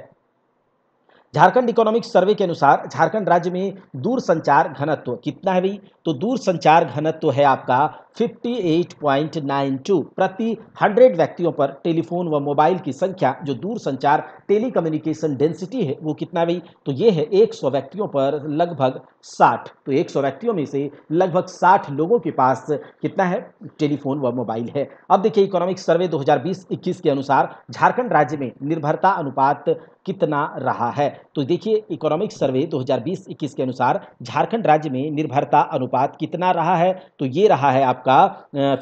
झारखंड इकोनॉमिक सर्वे के अनुसार झारखंड राज्य में दूर संचार घनत्व कितना है भाई तो दूर संचार घनत्व तो है आपका 58.92 प्रति 100 व्यक्तियों पर टेलीफोन व मोबाइल की संख्या जो दूर संचार टेलीकम्युनिकेशन डेंसिटी है वो कितना भी तो ये है 100 व्यक्तियों पर लगभग 60 तो 100 व्यक्तियों में से लगभग 60 लोगों के पास कितना है टेलीफोन व मोबाइल है अब देखिए इकोनॉमिक सर्वे 2020-21 के अनुसार झारखंड राज्य में निर्भरता अनुपात कितना रहा है तो देखिए इकोनॉमिक सर्वे दो हजार के अनुसार झारखंड राज्य में निर्भरता अनुपात अनुपात कितना रहा है तो ये रहा है आपका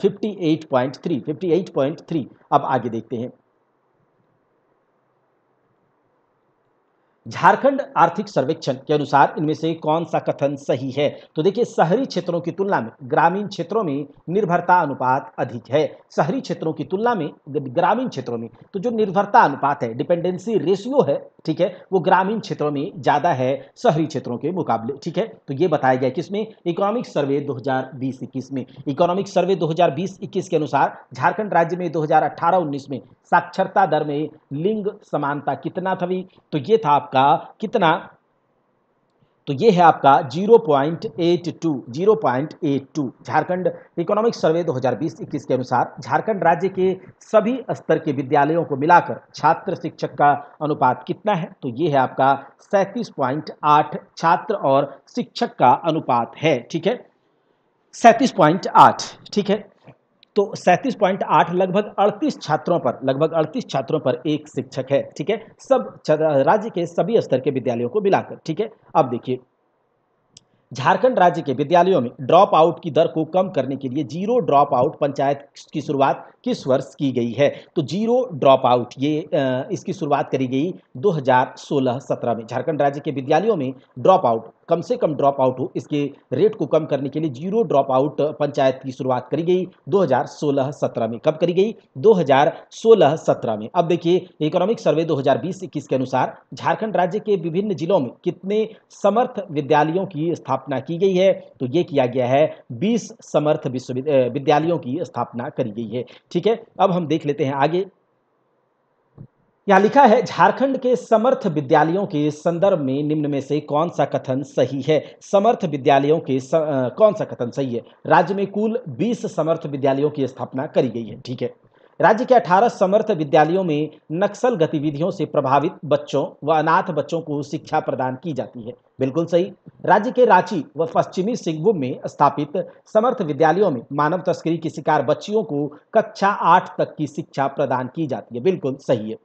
fifty eight point three fifty eight point three अब आगे देखते हैं झारखंड आर्थिक सर्वेक्षण के अनुसार इनमें से कौन सा कथन सही है तो देखिए शहरी क्षेत्रों की तुलना में ग्रामीण क्षेत्रों में निर्भरता अनुपात अधिक है शहरी क्षेत्रों की तुलना में ग्रामीण क्षेत्रों में तो जो निर्भरता अनुपात है डिपेंडेंसी रेशियो है ठीक है वो ग्रामीण क्षेत्रों में ज़्यादा है शहरी क्षेत्रों के मुकाबले ठीक है तो ये बताया गया किसमें इकोनॉमिक सर्वे दो हजार में इकोनॉमिक सर्वे दो हजार के अनुसार झारखंड राज्य में दो हजार में साक्षरता दर में लिंग समानता कितना था भी तो ये था आपका कितना तो ये है आपका 0.82 0.82 झारखंड इकोनॉमिक सर्वे 2020-21 के अनुसार झारखंड राज्य के सभी स्तर के विद्यालयों को मिलाकर छात्र शिक्षक का अनुपात कितना है तो ये है आपका 37.8 छात्र और शिक्षक का अनुपात है ठीक है 37.8 ठीक है तो सैंतीस पॉइंट आठ लगभग अड़तीस छात्रों पर लगभग अड़तीस छात्रों पर एक शिक्षक है ठीक है सब राज्य के सभी स्तर के विद्यालयों को मिलाकर ठीक है अब देखिए झारखंड राज्य के विद्यालयों में ड्रॉप आउट की दर को कम करने के लिए जीरो ड्रॉप आउट पंचायत की शुरुआत किस वर्ष की गई है तो जीरो ड्रॉप आउट ये इसकी शुरुआत करी गई 2016-17 में झारखंड राज्य के विद्यालयों में ड्रॉप आउट कम से कम ड्रॉप आउट हो इसके रेट को कम करने के लिए जीरो ड्रॉप आउट पंचायत की शुरुआत करी गई 2016-17 में कब करी गई 2016-17 में अब देखिए इकोनॉमिक सर्वे 2020-21 के अनुसार झारखंड राज्य के विभिन्न जिलों में कितने समर्थ विद्यालयों की स्थापना की गई है तो ये किया गया है बीस समर्थ विश्वविद्यालयों की स्थापना करी गई है ठीक है अब हम देख लेते हैं आगे यहाँ लिखा है झारखंड के समर्थ विद्यालयों के संदर्भ में निम्न में से कौन सा कथन सही है समर्थ विद्यालयों के स, आ, कौन सा कथन सही है राज्य में कुल 20 समर्थ विद्यालयों की स्थापना करी गई है ठीक है राज्य के 18 समर्थ विद्यालयों में नक्सल गतिविधियों से प्रभावित बच्चों व अनाथ बच्चों को शिक्षा प्रदान की जाती है बिल्कुल सही राज्य के रांची व पश्चिमी सिंहभूम में स्थापित समर्थ विद्यालयों में मानव तस्करी की शिकार बच्चियों को कक्षा आठ तक की शिक्षा प्रदान की जाती है बिल्कुल सही है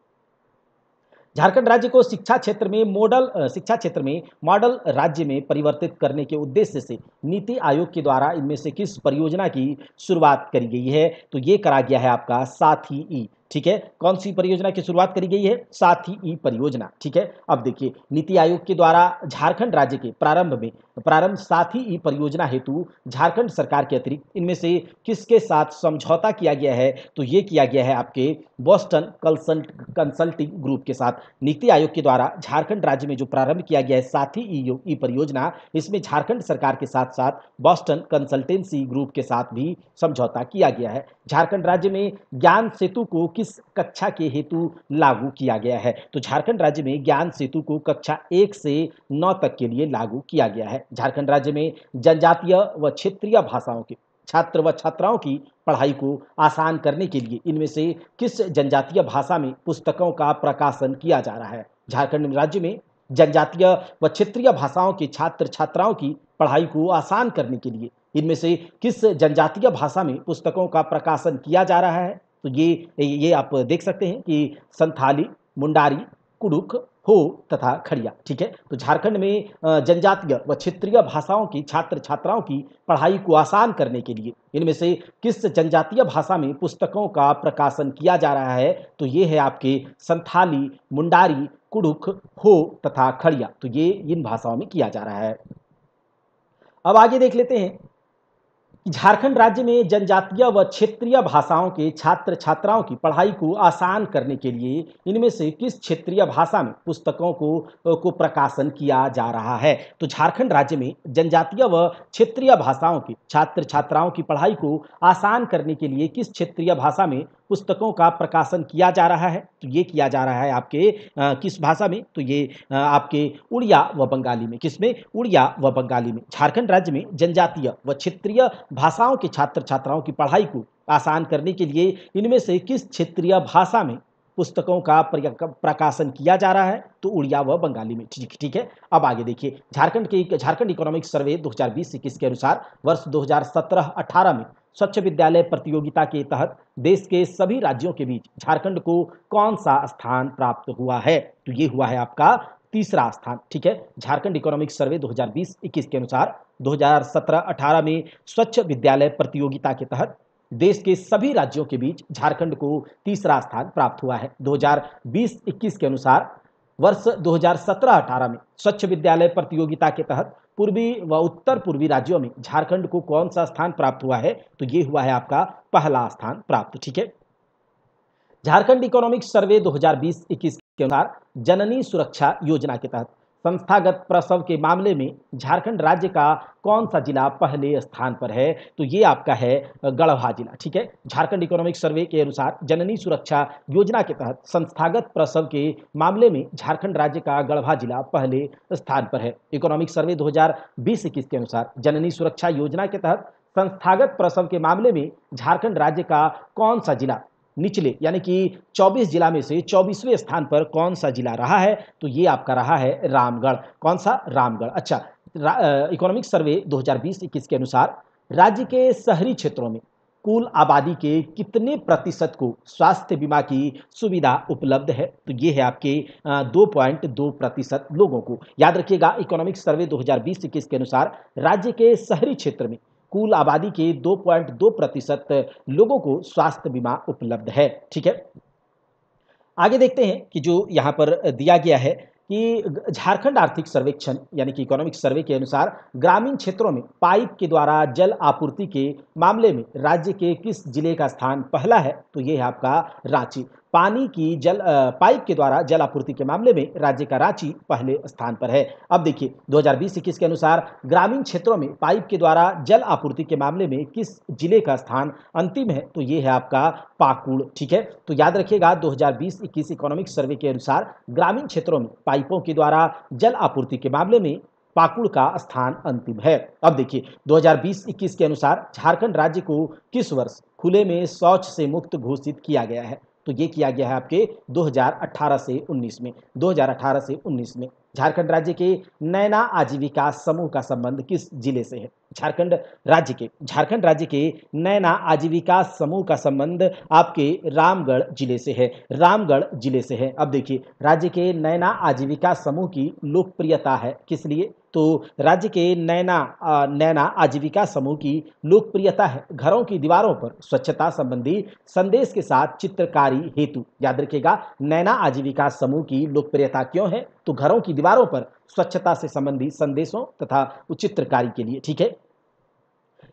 झारखंड राज्य को शिक्षा क्षेत्र में मॉडल शिक्षा क्षेत्र में मॉडल राज्य में परिवर्तित करने के उद्देश्य से नीति आयोग के द्वारा इनमें से किस परियोजना की शुरुआत करी गई है तो ये करा गया है आपका साथी ई ठीक है कौन सी परियोजना की शुरुआत करी गई है साथ ही ई परियोजना ठीक है अब देखिए नीति आयोग के द्वारा झारखंड राज्य के प्रारंभ में प्रारंभ साथ ही ई परियोजना हेतु झारखंड सरकार के अतिरिक्त इनमें से किसके साथ समझौता किया गया है तो ये किया गया है आपके बॉस्टन कंसल्ट कंसल्टिंग ग्रुप के साथ नीति आयोग के द्वारा झारखंड राज्य में जो प्रारंभ किया गया है साथ ही ई परियोजना इसमें झारखंड सरकार के साथ साथ बॉस्टन कंसल्टेंसी ग्रुप के साथ भी समझौता किया गया है झारखंड राज्य में ज्ञान सेतु को किस किस कक्षा के हेतु लागू किया गया है तो झारखंड राज्य में ज्ञान सेतु को कक्षा एक से नौ तक के लिए लागू किया गया है झारखंड राज्य में जनजातीय व क्षेत्रीय भाषाओं के छात्र व छात्राओं की पढ़ाई को आसान करने के लिए इनमें से किस जनजातीय भाषा में पुस्तकों का प्रकाशन किया जा रहा है झारखंड राज्य में जनजातीय व क्षेत्रीय भाषाओं के छात्र छात्राओं की पढ़ाई को आसान करने के लिए इनमें से किस जनजातीय भाषा में पुस्तकों का प्रकाशन किया जा रहा है तो ये ये आप देख सकते हैं कि संथाली मुंडारी कुडुक हो तथा खड़िया ठीक है तो झारखंड में जनजातीय व क्षेत्रीय भाषाओं की छात्र छात्राओं की पढ़ाई को आसान करने के लिए इनमें से किस जनजातीय भाषा में पुस्तकों का प्रकाशन किया जा रहा है तो ये है आपके संथाली मुंडारी कुडुक हो तथा खड़िया तो ये इन भाषाओं में किया जा रहा है अब आगे देख लेते हैं झारखंड राज्य में जनजातीय व क्षेत्रीय भाषाओं के छात्र छात्राओं की पढ़ाई को आसान करने के लिए इनमें से किस क्षेत्रीय भाषा में पुस्तकों को को प्रकाशन किया जा रहा है तो झारखंड राज्य में जनजातीय व क्षेत्रीय भाषाओं के छात्र छात्राओं की पढ़ाई को आसान करने के लिए किस क्षेत्रीय भाषा में पुस्तकों का प्रकाशन किया जा रहा है तो ये किया जा रहा है आपके आ, किस भाषा में तो ये आ, आपके उड़िया व बंगाली में किस में उड़िया व बंगाली में झारखंड राज्य में जनजातीय व क्षेत्रीय भाषाओं के छात्र छात्राओं की पढ़ाई को आसान करने के लिए इनमें से किस क्षेत्रीय भाषा में पुस्तकों का प्रकाशन किया जा रहा है तो उड़िया व बंगाली में ठीक ठीक है अब आगे देखिए झारखंड के झारखंड इकोनॉमिक सर्वे 2020 इक्कीस के अनुसार वर्ष 2017-18 में स्वच्छ विद्यालय प्रतियोगिता के तहत देश के सभी राज्यों के बीच झारखंड को कौन सा स्थान प्राप्त हुआ है तो ये हुआ है आपका तीसरा स्थान ठीक है झारखंड इकोनॉमिक सर्वे 2020-21 के अनुसार 2017-18 में स्वच्छ विद्यालय प्रतियोगिता के तहत देश के सभी राज्यों के बीच झारखंड को तीसरा स्थान प्राप्त हुआ है 2020-21 के अनुसार वर्ष 2017-18 में स्वच्छ विद्यालय प्रतियोगिता के तहत पूर्वी व उत्तर पूर्वी राज्यों में झारखंड को कौन सा स्थान प्राप्त हुआ है तो ये हुआ है आपका पहला स्थान प्राप्त ठीक है झारखंड इकोनॉमिक सर्वे 2020-21 के अनुसार जननी सुरक्षा योजना के तहत संस्थागत प्रसव के मामले में झारखंड राज्य का कौन सा जिला पहले स्थान पर है तो ये आपका है गढ़वा जिला ठीक है झारखंड इकोनॉमिक सर्वे के अनुसार जननी सुरक्षा योजना के तहत संस्थागत प्रसव के मामले में झारखंड राज्य का गढ़वा जिला पहले स्थान पर है इकोनॉमिक सर्वे दो इक्कीस के अनुसार जननी सुरक्षा योजना के तहत संस्थागत प्रसव के मामले में झारखंड राज्य का कौन सा जिला निचले यानी कि 24 जिला में से 24वें स्थान पर कौन सा जिला रहा है तो ये आपका रहा है रामगढ़ कौन सा रामगढ़ अच्छा इकोनॉमिक सर्वे 2020-21 के अनुसार राज्य के शहरी क्षेत्रों में कुल आबादी के कितने प्रतिशत को स्वास्थ्य बीमा की सुविधा उपलब्ध है तो ये है आपके दो पॉइंट दो प्रतिशत लोगों को याद रखिएगा इकोनॉमिक सर्वे 2020 हज़ार के अनुसार राज्य के शहरी क्षेत्र में कुल आबादी के 2.2 प्रतिशत लोगों को स्वास्थ्य बीमा उपलब्ध है ठीक है आगे देखते हैं कि जो यहाँ पर दिया गया है कि झारखंड आर्थिक सर्वेक्षण यानी कि इकोनॉमिक सर्वे के अनुसार ग्रामीण क्षेत्रों में पाइप के द्वारा जल आपूर्ति के मामले में राज्य के किस जिले का स्थान पहला है तो ये है आपका रांची पानी की जल पाइप के द्वारा जल आपूर्ति के मामले में राज्य का रांची पहले स्थान पर है अब देखिए 2020-21 के अनुसार ग्रामीण क्षेत्रों में पाइप के द्वारा जल आपूर्ति के मामले में किस जिले का स्थान अंतिम है तो ये है आपका पाकुड़ ठीक है तो याद रखिएगा 2020-21 इकोनॉमिक सर्वे के अनुसार ग्रामीण क्षेत्रों में पाइपों के द्वारा जल आपूर्ति के मामले में पाकुड़ का स्थान अंतिम है अब देखिए 2020-21 के अनुसार झारखंड राज्य को किस वर्ष खुले में शौच से मुक्त घोषित किया गया है तो ये किया गया है आपके 2018 से 19 में 2018 से 19 में झारखंड राज्य के नैना आजीविका समूह का संबंध किस जिले से है झारखंड राज्य के झारखंड राज्य के नैना आजीविका समूह का संबंध आपके रामगढ़ जिले से है रामगढ़ जिले से है अब देखिए राज्य के नैना आजीविका समूह की लोकप्रियता है किस लिए तो राज्य के नैना नैना आजीविका समूह की लोकप्रियता है घरों की दीवारों पर स्वच्छता संबंधी संदेश के साथ चित्रकारी हेतु याद रखिएगा नैना आजीविका समूह की लोकप्रियता क्यों है तो घरों की दीवारों पर स्वच्छता से संबंधित संदेशों तथा उचित चित्रकारी के लिए ठीक है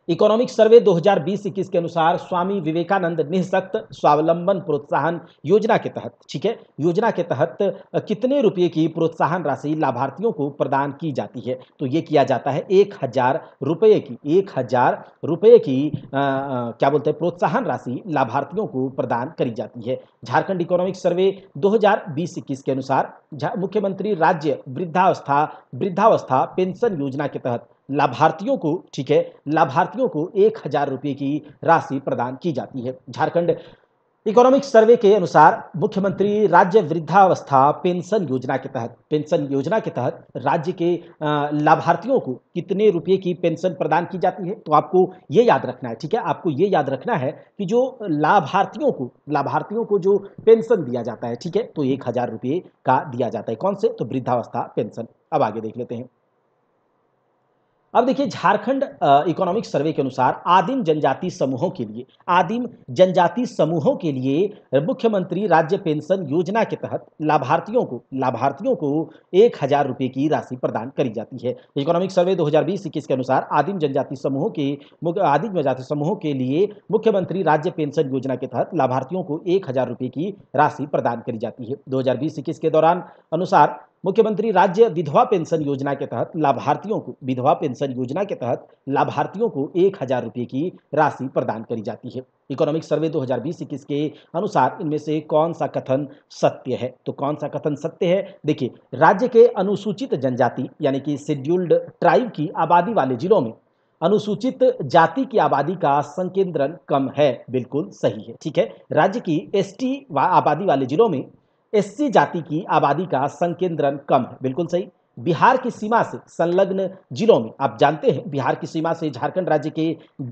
इकोनॉमिक सर्वे 2020-21 के अनुसार स्वामी विवेकानंद निःशक्त स्वावलंबन प्रोत्साहन योजना के तहत ठीक है योजना के तहत कितने रुपये की प्रोत्साहन राशि लाभार्थियों को प्रदान की जाती है तो ये किया जाता है एक हजार रुपये की एक हजार रुपये की आ, आ, क्या बोलते हैं प्रोत्साहन राशि लाभार्थियों को प्रदान करी जाती है झारखंड इकोनॉमिक सर्वे दो हजार के अनुसार मुख्यमंत्री राज्य वृद्धावस्था वृद्धावस्था पेंशन योजना के तहत लाभार्थियों को ठीक है लाभार्थियों को एक हज़ार रुपये की राशि प्रदान की जाती है झारखंड इकोनॉमिक सर्वे के अनुसार मुख्यमंत्री राज्य वृद्धावस्था पेंशन योजना के तहत पेंशन योजना के तहत राज्य के लाभार्थियों को कितने रुपए की पेंशन प्रदान की जाती है तो आपको ये याद रखना है ठीक है आपको ये याद रखना है कि जो लाभार्थियों को लाभार्थियों को जो पेंशन दिया जाता है ठीक है तो एक हज़ार रुपये का दिया जाता है कौन से तो वृद्धावस्था पेंशन अब आगे देख लेते हैं अब देखिए झारखंड इकोनॉमिक सर्वे के अनुसार आदिम जनजाति समूहों के लिए आदिम जनजाति समूहों के लिए मुख्यमंत्री राज्य पेंशन योजना के तहत लाभार्थियों को लाभार्थियों को एक हजार रुपये की राशि प्रदान करी जाती है इकोनॉमिक सर्वे 2020 इक्कीस के अनुसार आदिम जनजाति समूहों के आदिम जनजाति समूहों के लिए मुख्यमंत्री राज्य पेंशन योजना के तहत लाभार्थियों को एक हजार रुपये की राशि प्रदान करी जाती है दो हजार के दौरान अनुसार मुख्यमंत्री राज्य विधवा पेंशन योजना के तहत लाभार्थियों को विधवा पेंशन योजना के तहत लाभार्थियों को एक हजार रुपये की राशि प्रदान करी जाती है इकोनॉमिक सर्वे दो इक्कीस के अनुसार इनमें से कौन सा कथन सत्य है तो कौन सा कथन सत्य है देखिए राज्य के अनुसूचित जनजाति यानी कि शेड्यूल्ड ट्राइब की आबादी वाले जिलों में अनुसूचित जाति की आबादी का संकेंद्रण कम है बिल्कुल सही है ठीक है राज्य की एसटी आबादी वाले जिलों में एससी जाति की आबादी का संकेंद्रण कम है बिल्कुल सही बिहार की सीमा से संलग्न जिलों में आप जानते हैं बिहार की सीमा से झारखंड राज्य के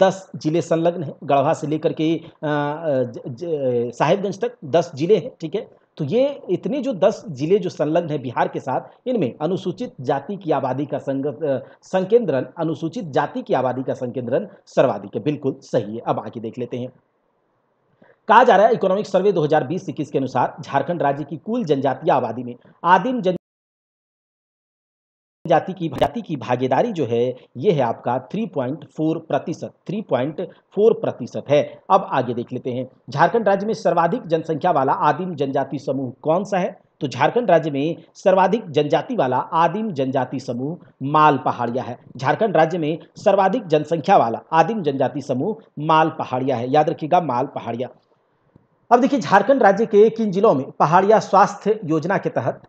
10 जिले संलग्न हैं गढ़वा से लेकर के साहिबगंज तक 10 जिले हैं ठीक है तो ये इतने जो 10 जिले जो संलग्न है बिहार के साथ इनमें अनुसूचित जाति की आबादी का संग संकेंद्रण अनुसूचित जाति की आबादी का संकेंद्रण सर्वाधिक है बिल्कुल सही है अब आगे देख लेते हैं कहा जा रहा है इकोनॉमिक सर्वे 2020-21 के अनुसार झारखंड राज्य की कुल जनजातीय आबादी में आदिम जन जाति की जाति की भागीदारी जो है ये है आपका 3.4 प्रतिशत 3.4 प्रतिशत है अब आगे देख लेते हैं झारखंड राज्य में सर्वाधिक जनसंख्या वाला आदिम जनजाति समूह कौन सा है तो झारखंड राज्य में सर्वाधिक जनजाति वाला आदिम जनजाति समूह माल पहाड़िया है झारखंड राज्य में सर्वाधिक जनसंख्या वाला आदिम जनजाति समूह माल पहाड़िया है याद रखिएगा माल पहाड़िया अब देखिए झारखंड राज्य के किन जिलों में पहाड़िया स्वास्थ्य योजना के तहत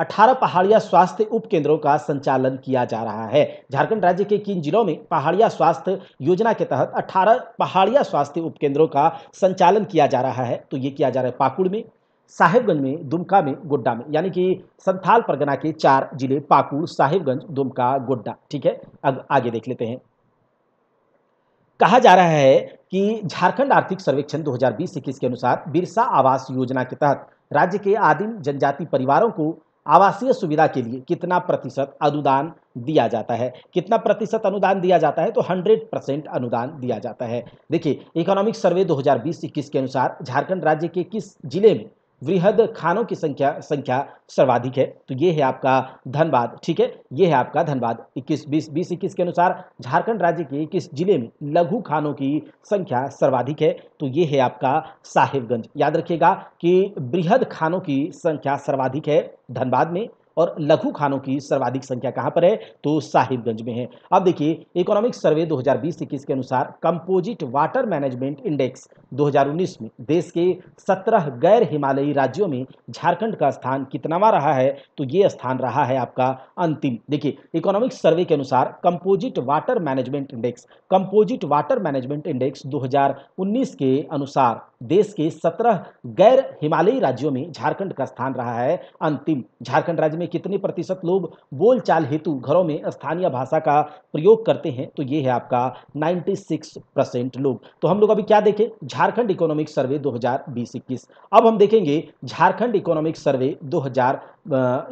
18 पहाड़िया स्वास्थ्य उप केंद्रों का संचालन किया जा रहा है झारखंड राज्य के किन जिलों में पहाड़िया स्वास्थ्य योजना के तहत 18 पहाड़िया स्वास्थ्य उप केंद्रों का संचालन किया जा रहा है तो ये किया जा रहा है पाकुड़ में साहेबगंज में दुमका में गोड्डा में यानी कि संथाल परगना के चार जिले पाकुड़ साहेबगंज दुमका गोड्डा ठीक है अब आगे देख लेते हैं कहा जा रहा है कि झारखंड आर्थिक सर्वेक्षण 2020-21 के अनुसार बिरसा आवास योजना के तहत राज्य के आदिम जनजाति परिवारों को आवासीय सुविधा के लिए कितना प्रतिशत अनुदान दिया जाता है कितना प्रतिशत अनुदान दिया जाता है तो 100 परसेंट अनुदान दिया जाता है देखिए इकोनॉमिक सर्वे 2020 हजार के अनुसार झारखंड राज्य के किस जिले में वृहद खानों की संख्या संख्या सर्वाधिक है तो ये है आपका धनबाद ठीक है ये है आपका धनबाद 21 बीस बीस इक्कीस के अनुसार झारखंड राज्य के इक्कीस जिले में लघु खानों की संख्या सर्वाधिक है तो ये है आपका साहिबगंज याद रखिएगा कि बृहद खानों की संख्या सर्वाधिक है धनबाद में और लघु खानों की सर्वाधिक संख्या कहां पर है तो साहिबगंज में है अब देखिए इकोनॉमिक सर्वे 2020 हजार के अनुसार कंपोजिट वाटर मैनेजमेंट इंडेक्स 2019 में देश के 17 गैर हिमालयी राज्यों में झारखंड का स्थान कितनावा रहा है तो ये स्थान रहा है आपका अंतिम देखिए इकोनॉमिक सर्वे के अनुसार composite water management index composite water management index 2019 के अनुसार देश के 17 गैर हिमालयी राज्यों में झारखंड का स्थान रहा है अंतिम झारखंड राज्य में कितने प्रतिशत लोग बोलचाल हेतु घरों में स्थानीय भाषा का प्रयोग करते हैं तो ये है आपका 96 परसेंट लोग तो हम लोग अभी क्या देखें झारखंड इकोनॉमिक सर्वे दो हजार अब हम देखेंगे झारखंड इकोनॉमिक सर्वे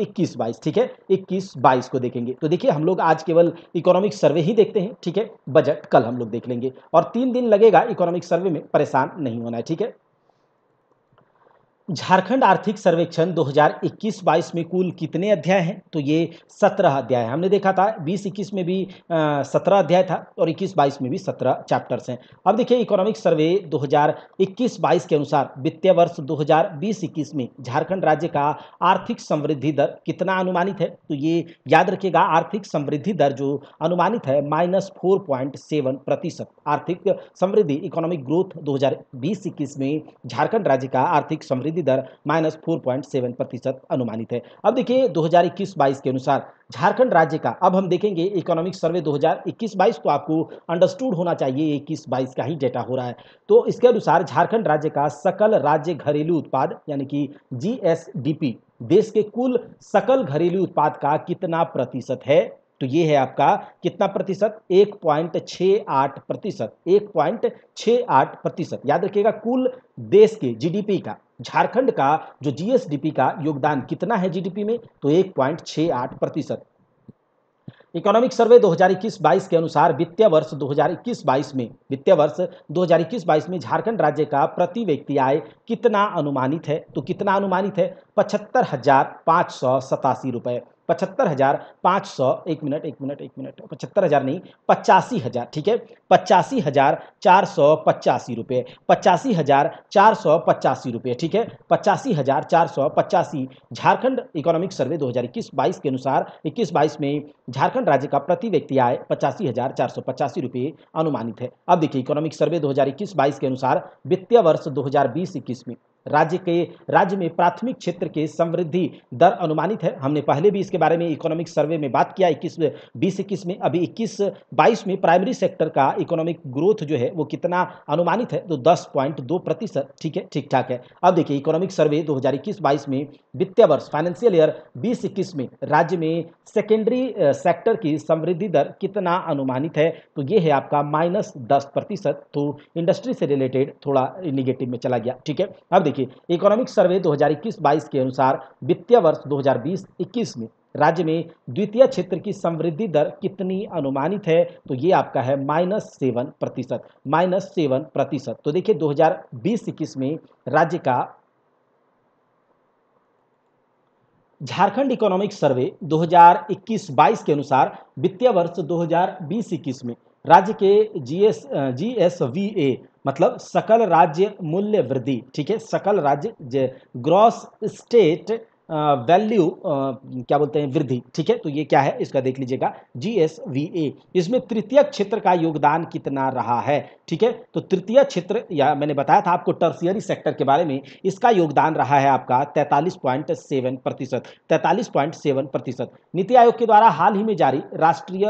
इक्कीस बाईस ठीक है इक्कीस बाईस को देखेंगे तो देखिए हम लोग आज केवल इकोनॉमिक सर्वे ही देखते हैं ठीक है बजट कल हम लोग देख लेंगे और तीन दिन लगेगा इकोनॉमिक सर्वे में परेशान नहीं होना है ठीक है झारखंड आर्थिक सर्वेक्षण 2021-22 में कुल कितने अध्याय हैं तो ये 17 अध्याय हमने देखा था 20-21 में भी आ, 17 अध्याय था और 21-22 में भी 17 चैप्टर्स हैं अब देखिए इकोनॉमिक सर्वे 2021-22 के अनुसार वित्तीय वर्ष 2020-21 में झारखंड राज्य का आर्थिक समृद्धि दर कितना अनुमानित है तो ये याद रखिएगा आर्थिक समृद्धि दर जो अनुमानित है माइनस प्रतिशत आर्थिक समृद्धि इकोनॉमिक ग्रोथ दो हजार में झारखंड राज्य का आर्थिक समृद्धि वृद्धि दर माइनस फोर पॉइंट सेवन प्रतिशत अनुमानित है अब देखिए दो हज़ार इक्कीस बाईस के अनुसार झारखंड राज्य का अब हम देखेंगे इकोनॉमिक सर्वे 2021-22 तो आपको अंडरस्टूड होना चाहिए 21-22 का ही डेटा हो रहा है तो इसके अनुसार झारखंड राज्य का सकल राज्य घरेलू उत्पाद यानी कि जीएसडीपी देश के कुल सकल घरेलू उत्पाद का कितना प्रतिशत है तो ये है आपका कितना प्रतिशत एक पॉइंट छः आठ प्रतिशत एक पॉइंट छः आठ प्रतिशत याद रखिएगा कुल देश के जीडीपी का झारखंड का जो जीएसडीपी का योगदान कितना है जीडीपी में तो एक पॉइंट छः आठ प्रतिशत इकोनॉमिक सर्वे 2021-22 के अनुसार वित्तीय वर्ष 2021-22 में वित्तीय वर्ष 2021-22 में झारखंड राज्य का प्रति व्यक्ति आय कितना अनुमानित है तो कितना अनुमानित है पचहत्तर हजार पाँच सौ सतासी रुपये पचहत्तर हज़ार पाँच सौ एक मिनट एक मिनट एक मिनट पचहत्तर हज़ार नहीं पचासी हज़ार ठीक है पचासी हज़ार चार सौ पचासी रुपये पचासी हज़ार चार सौ पचासी रुपये ठीक है पचासी हज़ार चार सौ पचासी झारखंड इकोनॉमिक सर्वे दो हज़ार इक्कीस बाईस के अनुसार इक्कीस बाईस में झारखंड राज्य का प्रति व्यक्ति आय पचासी हज़ार चार सौ पचासी रुपये अनुमानित है अब देखिए इकोनॉमिक सर्वे दो हज़ार इक्कीस बाईस के अनुसार वित्तीय वर्ष दो हज़ार बीस इक्कीस में राज्य के राज्य में प्राथमिक क्षेत्र के समृद्धि दर अनुमानित है हमने पहले भी इसके बारे में इकोनॉमिक सर्वे में बात किया इक्कीस बीस इक्कीस में अभी इक्कीस बाईस में प्राइमरी सेक्टर का इकोनॉमिक ग्रोथ जो है वो कितना अनुमानित है तो दस पॉइंट दो प्रतिशत ठीक है ठीक ठाक है अब देखिए इकोनॉमिक सर्वे दो हज़ार इक्कीस बाईस में वित्तीय वर्ष फाइनेंशियल ईयर बीस इक्कीस में राज्य में सेकेंडरी सेक्टर की समृद्धि दर कितना अनुमानित है तो ये है आपका माइनस दस प्रतिशत तो इंडस्ट्री से रिलेटेड थोड़ा निगेटिव में चला गया ठीक है अब देखिए देखिए इकोनॉमिक सर्वे 2021-22 के अनुसार वित्तीय वर्ष 2020-21 में राज्य में द्वितीय क्षेत्र की समृद्धि दर कितनी अनुमानित है तो ये आपका है माइनस सेवन प्रतिशत माइनस सेवन प्रतिशत तो देखिए 2020-21 में राज्य का झारखंड इकोनॉमिक सर्वे 2021-22 के अनुसार वित्तीय वर्ष 2020-21 में राज्य के जीएस जीएसवीए मतलब सकल राज्य मूल्य वृद्धि ठीक है सकल राज्य ग्रॉस स्टेट वैल्यू क्या बोलते हैं वृद्धि ठीक है तो ये क्या है इसका देख लीजिएगा जी एस वी ए इसमें तृतीय क्षेत्र का योगदान कितना रहा है ठीक है तो तृतीय क्षेत्र या मैंने बताया था आपको टर्सियरी सेक्टर के बारे में इसका योगदान रहा है आपका तैतालीस पॉइंट सेवन प्रतिशत तैतालीस पॉइंट सेवन प्रतिशत नीति आयोग के द्वारा हाल ही में जारी राष्ट्रीय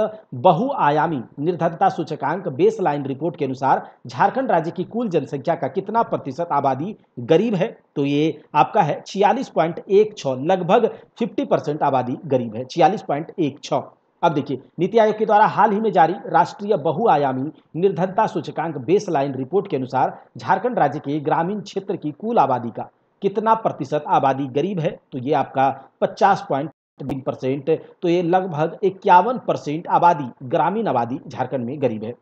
बहुआयामी निर्धनता सूचकांक बेस रिपोर्ट के अनुसार झारखंड राज्य की कुल जनसंख्या का कितना प्रतिशत आबादी गरीब है तो ये आपका है छियालीस पॉइंट एक लगभग 50 परसेंट आबादी गरीब है छियालीस पॉइंट एक छः अब देखिए नीति आयोग के द्वारा हाल ही में जारी राष्ट्रीय बहुआयामी निर्धनता सूचकांक बेसलाइन रिपोर्ट के अनुसार झारखंड राज्य के ग्रामीण क्षेत्र की कुल आबादी का कितना प्रतिशत आबादी गरीब है तो ये आपका पचास परसेंट तो ये लगभग इक्यावन परसेंट आबादी ग्रामीण आबादी झारखंड में गरीब है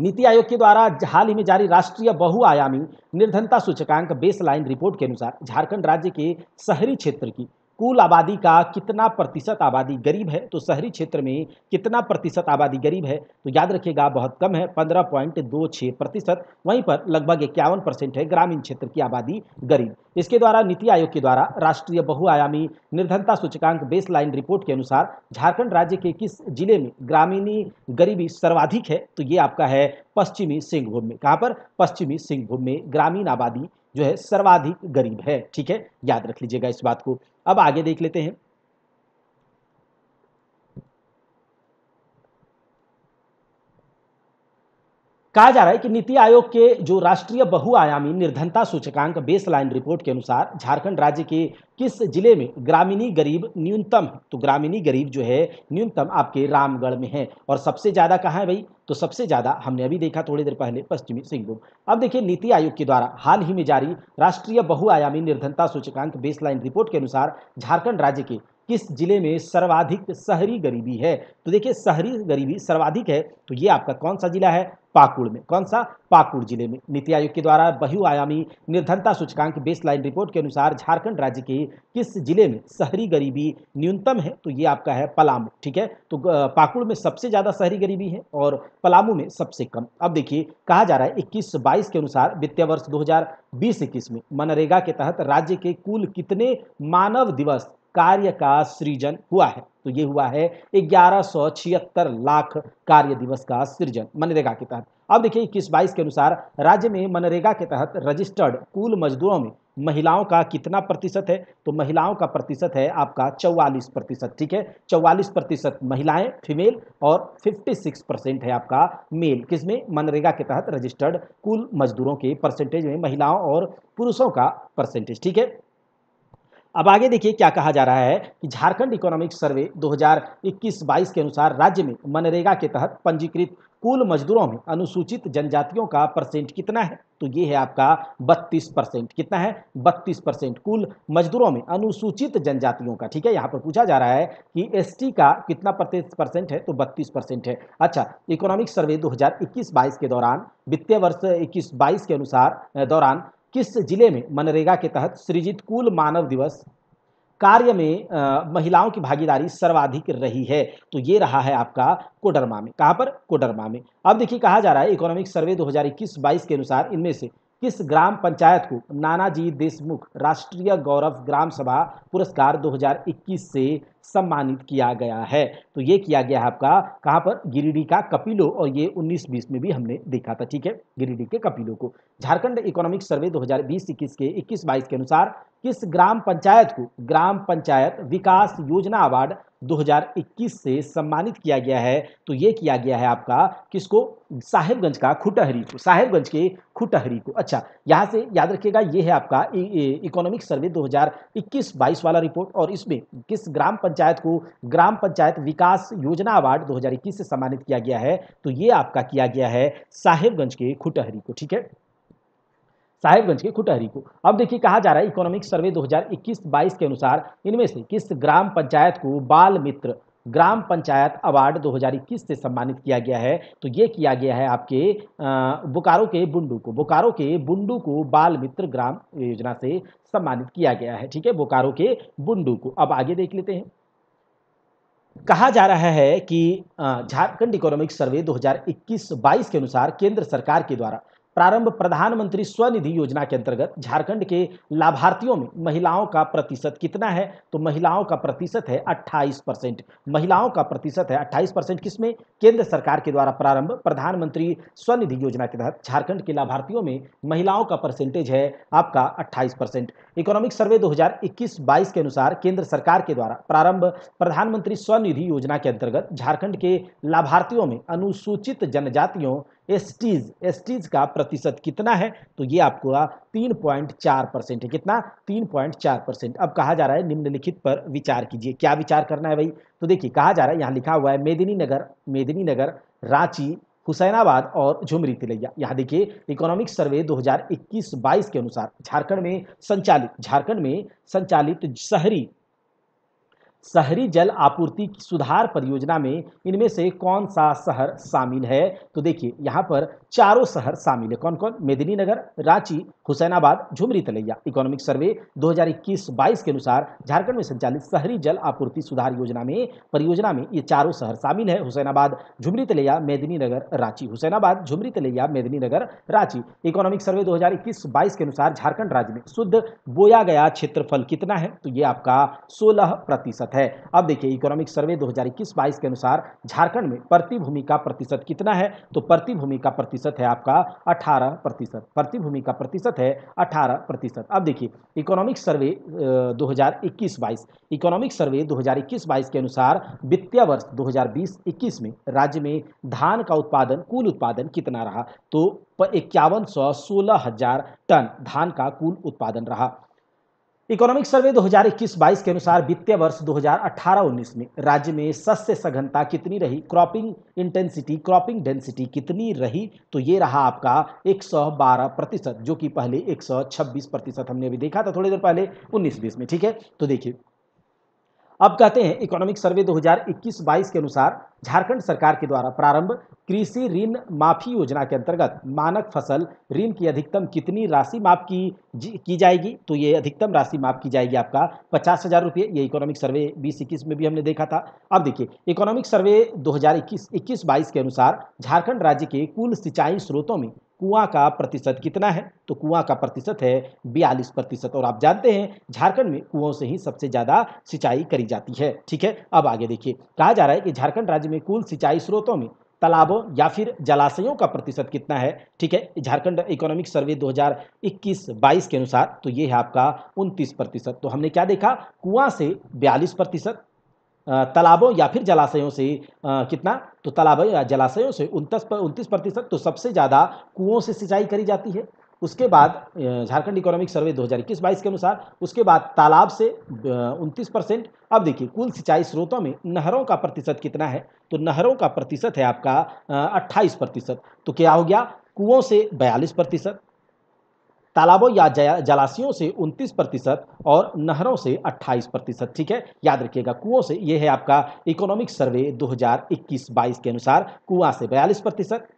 नीति आयोग के द्वारा हाल ही में जारी राष्ट्रीय बहुआयामी निर्धनता सूचकांक बेसलाइन रिपोर्ट के अनुसार झारखंड राज्य के शहरी क्षेत्र की कुल आबादी का कितना प्रतिशत आबादी गरीब है तो शहरी क्षेत्र में कितना प्रतिशत आबादी गरीब है तो याद रखिएगा बहुत कम है पंद्रह पॉइंट दो छः प्रतिशत वहीं पर लगभग इक्यावन परसेंट है ग्रामीण क्षेत्र की आबादी गरीब इसके द्वारा नीति आयोग के द्वारा राष्ट्रीय बहुआयामी निर्धनता सूचकांक बेस रिपोर्ट के अनुसार झारखंड राज्य के किस जिले में ग्रामीणी गरीबी सर्वाधिक है तो ये आपका है पश्चिमी सिंहभूम में कहाँ पर पश्चिमी सिंहभूम में ग्रामीण आबादी जो है सर्वाधिक गरीब है ठीक है याद रख लीजिएगा इस बात को अब आगे देख लेते हैं कहा जा रहा है कि नीति आयोग के जो राष्ट्रीय बहुआयामी निर्धनता सूचकांक बेसलाइन रिपोर्ट के अनुसार झारखंड राज्य के किस जिले में ग्रामीणी गरीब न्यूनतम तो ग्रामीणी गरीब जो है न्यूनतम आपके रामगढ़ में है और सबसे ज़्यादा कहाँ है भाई तो सबसे ज़्यादा हमने अभी देखा थोड़ी देर पहले पश्चिमी सिंहभूम अब देखिए नीति आयोग के द्वारा हाल ही में जारी राष्ट्रीय बहुआयामी निर्धनता सूचकांक बेसलाइन रिपोर्ट के अनुसार झारखंड राज्य के किस जिले में सर्वाधिक शहरी गरीबी है तो देखिए शहरी गरीबी सर्वाधिक है तो ये आपका कौन सा जिला है पाकुड़ में कौन सा पाकुड़ जिले में नीति आयोग के द्वारा बहुआयामी निर्धनता सूचकांक बेसलाइन रिपोर्ट के अनुसार झारखंड राज्य के किस जिले में शहरी गरीबी न्यूनतम है तो ये आपका है पलामू ठीक है तो पाकुड़ में सबसे ज़्यादा शहरी गरीबी है और पलामू में सबसे कम अब देखिए कहा जा रहा है इक्कीस बाईस के अनुसार वित्तीय वर्ष दो हजार में मनरेगा के तहत राज्य के कुल कितने मानव दिवस कार्य का सृजन हुआ है तो ये हुआ है ग्यारह लाख कार्य दिवस का सृजन मनरेगा के तहत अब देखिए इक्कीस बाईस के अनुसार राज्य में मनरेगा के तहत रजिस्टर्ड कुल मजदूरों में महिलाओं का कितना प्रतिशत है तो महिलाओं का प्रतिशत है आपका 44 प्रतिशत ठीक है 44 प्रतिशत महिलाएं फीमेल और 56 परसेंट है आपका मेल किसमें मनरेगा के तहत रजिस्टर्ड कुल मजदूरों के परसेंटेज में महिलाओं और पुरुषों का परसेंटेज ठीक है अब आगे देखिए क्या कहा जा रहा है कि झारखंड इकोनॉमिक सर्वे 2021-22 के अनुसार राज्य में मनरेगा के तहत पंजीकृत कुल मजदूरों में अनुसूचित जनजातियों का परसेंट कितना है तो ये है आपका 32 परसेंट कितना है 32 परसेंट कुल मजदूरों में अनुसूचित जनजातियों का ठीक है यहाँ पर पूछा जा रहा है कि एसटी का कितना परसेंट है तो 32 परसेंट है अच्छा इकोनॉमिक सर्वे 2021-22 के दौरान वित्तीय वर्ष 21-22 के अनुसार दौरान किस जिले में मनरेगा के तहत सृजित कुल मानव दिवस कार्य में आ, महिलाओं की भागीदारी सर्वाधिक रही है तो ये रहा है आपका कोडरमा में कहाँ पर कोडरमा में अब देखिए कहा जा रहा है इकोनॉमिक सर्वे 2021-22 के अनुसार इनमें से किस ग्राम पंचायत को नानाजी देशमुख राष्ट्रीय गौरव ग्राम सभा पुरस्कार 2021 से सम्मानित किया गया है तो ये किया गया है आपका कहाँ पर गिरिडीह का कपिलो और ये 19-20 में भी हमने देखा था ठीक है गिरिडीह के कपिलो को झारखंड इकोनॉमिक सर्वे 2020 हजार के 21-22 के अनुसार किस ग्राम पंचायत को ग्राम पंचायत विकास योजना अवार्ड 2021 से सम्मानित किया गया है तो ये किया गया है आपका किसको साहेबगंज का खुटहरी को साहेबगंज के खुटहरी को अच्छा यहाँ से याद रखिएगा ये है आपका इकोनॉमिक सर्वे 2021-22 वाला रिपोर्ट और इसमें किस ग्राम पंचायत को ग्राम पंचायत विकास योजना अवार्ड 2021 से सम्मानित किया गया है तो ये आपका किया गया है साहेबगंज के खुटहरी को ठीक है साहेबगंज के खुटहरी को अब देखिए कहा जा रहा है इकोनॉमिक सर्वे 2021-22 के अनुसार इनमें से किस ग्राम पंचायत को बाल मित्र ग्राम पंचायत अवार्ड 2021 से सम्मानित किया गया है तो ये किया गया है आपके बोकारो के बुंडू को बोकारो के बुंडू को बाल मित्र ग्राम योजना से सम्मानित किया गया है ठीक है बोकारो के बुंडू को अब आगे देख लेते हैं कहा जा रहा है कि झारखंड इकोनॉमिक सर्वे 2021-22 के अनुसार केंद्र सरकार के द्वारा प्रारंभ प्रधानमंत्री स्वनिधि योजना के अंतर्गत झारखंड के लाभार्थियों में महिलाओं का प्रतिशत कितना है तो महिलाओं का प्रतिशत है 28 परसेंट महिलाओं का प्रतिशत है 28 परसेंट किसमें केंद्र सरकार के द्वारा प्रारंभ प्रधानमंत्री स्वनिधि योजना के तहत झारखंड के लाभार्थियों में महिलाओं का परसेंटेज है आपका अट्ठाईस परसेंट इकोनॉमिक सर्वे दो हजार के अनुसार केंद्र सरकार के द्वारा प्रारंभ प्रधानमंत्री स्वनिधि योजना के अंतर्गत झारखंड के लाभार्थियों में अनुसूचित जनजातियों एसटीज एसटीज का प्रतिशत कितना है तो ये आपको तीन पॉइंट चार परसेंट है कितना तीन पॉइंट चार परसेंट अब कहा जा रहा है निम्नलिखित पर विचार कीजिए क्या विचार करना है भाई तो देखिए कहा जा रहा है यहाँ लिखा हुआ है मेदिनी नगर मेदिनी नगर रांची हुसैनाबाद और झुमरी तिलैया यहाँ देखिए इकोनॉमिक सर्वे 2021-22 के अनुसार झारखंड में संचालित झारखंड में संचालित शहरी शहरी जल आपूर्ति सुधार परियोजना में इनमें से कौन सा शहर शामिल है तो देखिए यहाँ पर चारों शहर शामिल है कौन कौन मेदिनीनगर रांची हुसैनाबाद झुमरी तलैया इकोनॉमिक सर्वे 2021-22 के अनुसार झारखंड में संचालित शहरी जल आपूर्ति सुधार योजना में परियोजना में ये चारों शहर शामिल है हुसैनाबाद झुमरी तलैया मेदिनीनगर रांची हुसैनाबाद झुमरी तलैया मेदिनीनगर रांची इकोनॉमिक सर्वे 2021-22 के अनुसार झारखंड राज्य में शुद्ध बोया गया क्षेत्रफल कितना है तो ये आपका सोलह प्रतिशत है है अब देखिए इकोनॉमिक सर्वे 2021 हजार के अनुसार झारखंड में प्रति भूमि का प्रतिशत कितना है तो प्रति भूमि का प्रतिशत है आपका 18 प्रतिशत प्रति भूमि का प्रतिशत है 18 प्रतिशत अब देखिए इकोनॉमिक सर्वे 2021 हजार इकोनॉमिक सर्वे 2021 हजार के अनुसार वित्तीय वर्ष 2020-21 में राज्य में धान का उत्पादन कुल उत्पादन कितना रहा तो इक्यावन सौ सोलह हजार टन धान का कुल उत्पादन रहा इकोनॉमिक सर्वे 2021-22 के अनुसार वित्तीय वर्ष 2018-19 में राज्य में सस्य सघनता कितनी रही क्रॉपिंग इंटेंसिटी क्रॉपिंग डेंसिटी कितनी रही तो ये रहा आपका 112 प्रतिशत जो कि पहले 126 प्रतिशत हमने अभी देखा था थोड़ी देर पहले 19-20 में ठीक है तो देखिए अब कहते हैं इकोनॉमिक सर्वे 2021-22 के अनुसार झारखंड सरकार के द्वारा प्रारंभ कृषि ऋण माफी योजना के अंतर्गत मानक फसल ऋण की अधिकतम कितनी राशि माफ की की जाएगी तो ये अधिकतम राशि माफ की जाएगी आपका पचास हज़ार रुपये ये इकोनॉमिक सर्वे बीस इक्कीस में भी हमने देखा था अब देखिए इकोनॉमिक सर्वे 2021 हजार 22 के अनुसार झारखंड राज्य के कुल सिंचाई स्रोतों में कुआं का प्रतिशत कितना है तो कुआं का प्रतिशत है बयालीस प्रतिशत और आप जानते हैं झारखंड में कुओं से ही सबसे ज़्यादा सिंचाई करी जाती है ठीक है अब आगे देखिए कहा जा रहा है कि झारखंड राज्य में कुल सिंचाई स्रोतों में तालाबों या फिर जलाशयों का प्रतिशत कितना है ठीक है झारखंड इकोनॉमिक सर्वे 2021-22 के अनुसार तो ये है आपका 29 प्रतिशत तो हमने क्या देखा कुआं से 42 प्रतिशत तालाबों या फिर जलाशयों से कितना तो तालाबों या जलाशयों से उनतीस पर उनतीस प्रतिशत तो सबसे ज़्यादा कुओं से सिंचाई करी जाती है उसके बाद झारखंड इकोनॉमिक सर्वे 2021 बाईस के अनुसार उसके बाद तालाब से उनतीस परसेंट अब देखिए कुल सिंचाई स्रोतों में नहरों का प्रतिशत कितना है तो नहरों का प्रतिशत है आपका अट्ठाईस प्रतिशत तो क्या हो गया कुओं से बयालीस प्रतिशत तालाबों या जलाशयों से 29 प्रतिशत और नहरों से 28 प्रतिशत ठीक है याद रखिएगा कुओं से यह है आपका इकोनॉमिक सर्वे 2021-22 के अनुसार कुआ से 42 प्रतिशत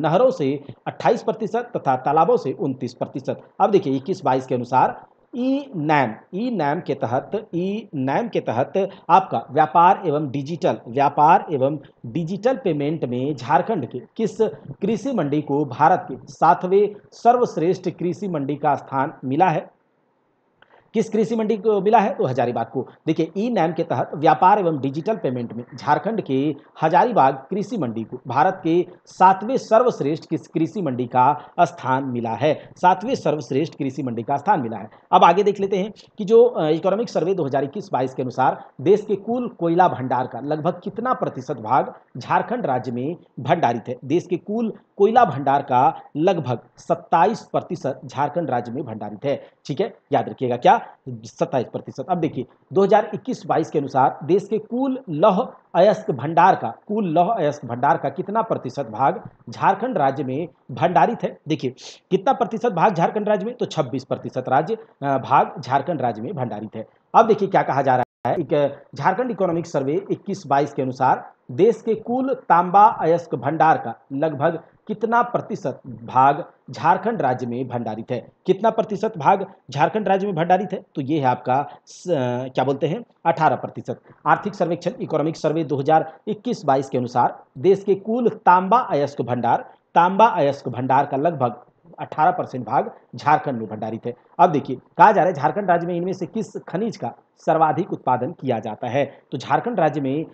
नहरों से 28 प्रतिशत तथा तालाबों से 29 प्रतिशत अब देखिए 21-22 के अनुसार ई नैम ई नैम के तहत ई नैम के तहत आपका व्यापार एवं डिजिटल व्यापार एवं डिजिटल पेमेंट में झारखंड के किस कृषि मंडी को भारत के सातवें सर्वश्रेष्ठ कृषि मंडी का स्थान मिला है किस कृषि मंडी को मिला है तो हजारीबाग को देखिए ई नैम के तहत व्यापार एवं डिजिटल पेमेंट में झारखंड के हजारीबाग कृषि मंडी को भारत के सातवें सर्वश्रेष्ठ किस कृषि मंडी का स्थान मिला है सातवें सर्वश्रेष्ठ कृषि मंडी का स्थान मिला है अब आगे देख लेते हैं कि जो इकोनॉमिक सर्वे दो हज़ार के अनुसार देश के कुल कोयला भंडार का लगभग कितना प्रतिशत भाग झारखंड राज्य में भंडारित है देश के कुल कोयला भंडार का लगभग सत्ताईस प्रतिशत झारखंड राज्य में भंडारित है ठीक है याद रखिएगा क्या सत्ताईस प्रतिशत अब देखिए 2021-22 के अनुसार देश के कुल लौह अयस्क भंडार का कुल लौह अयस्क भंडार का कितना प्रतिशत भाग झारखंड राज्य में भंडारित है देखिए कितना प्रतिशत भाग झारखंड राज्य में तो 26 प्रतिशत राज्य भाग झारखंड राज्य में भंडारित है अब देखिए क्या कहा जा रहा है एक झारखंड इकोनॉमिक सर्वे 21-22 के अनुसार देश के कुल तांबा अयस्क भंडार का लगभग कितना प्रतिशत भाग झारखंड राज्य में भंडारित है कितना प्रतिशत भाग झारखंड राज्य में भंडारित है तो ये है आपका स, क्या बोलते हैं 18 प्रतिशत आर्थिक सर्वेक्षण इकोनॉमिक सर्वे 2021-22 के अनुसार देश के कुल तांबा अयस्क भंडार तांबा अयस्क भंडार का लगभग 18 परसेंट भाग झारखंड में भंडारित है अब देखिए कहा जा रहा है झारखंड राज्य में इनमें से किस खनिज का सर्वाधिक उत्पादन किया जाता है तो झारखंड राज्य में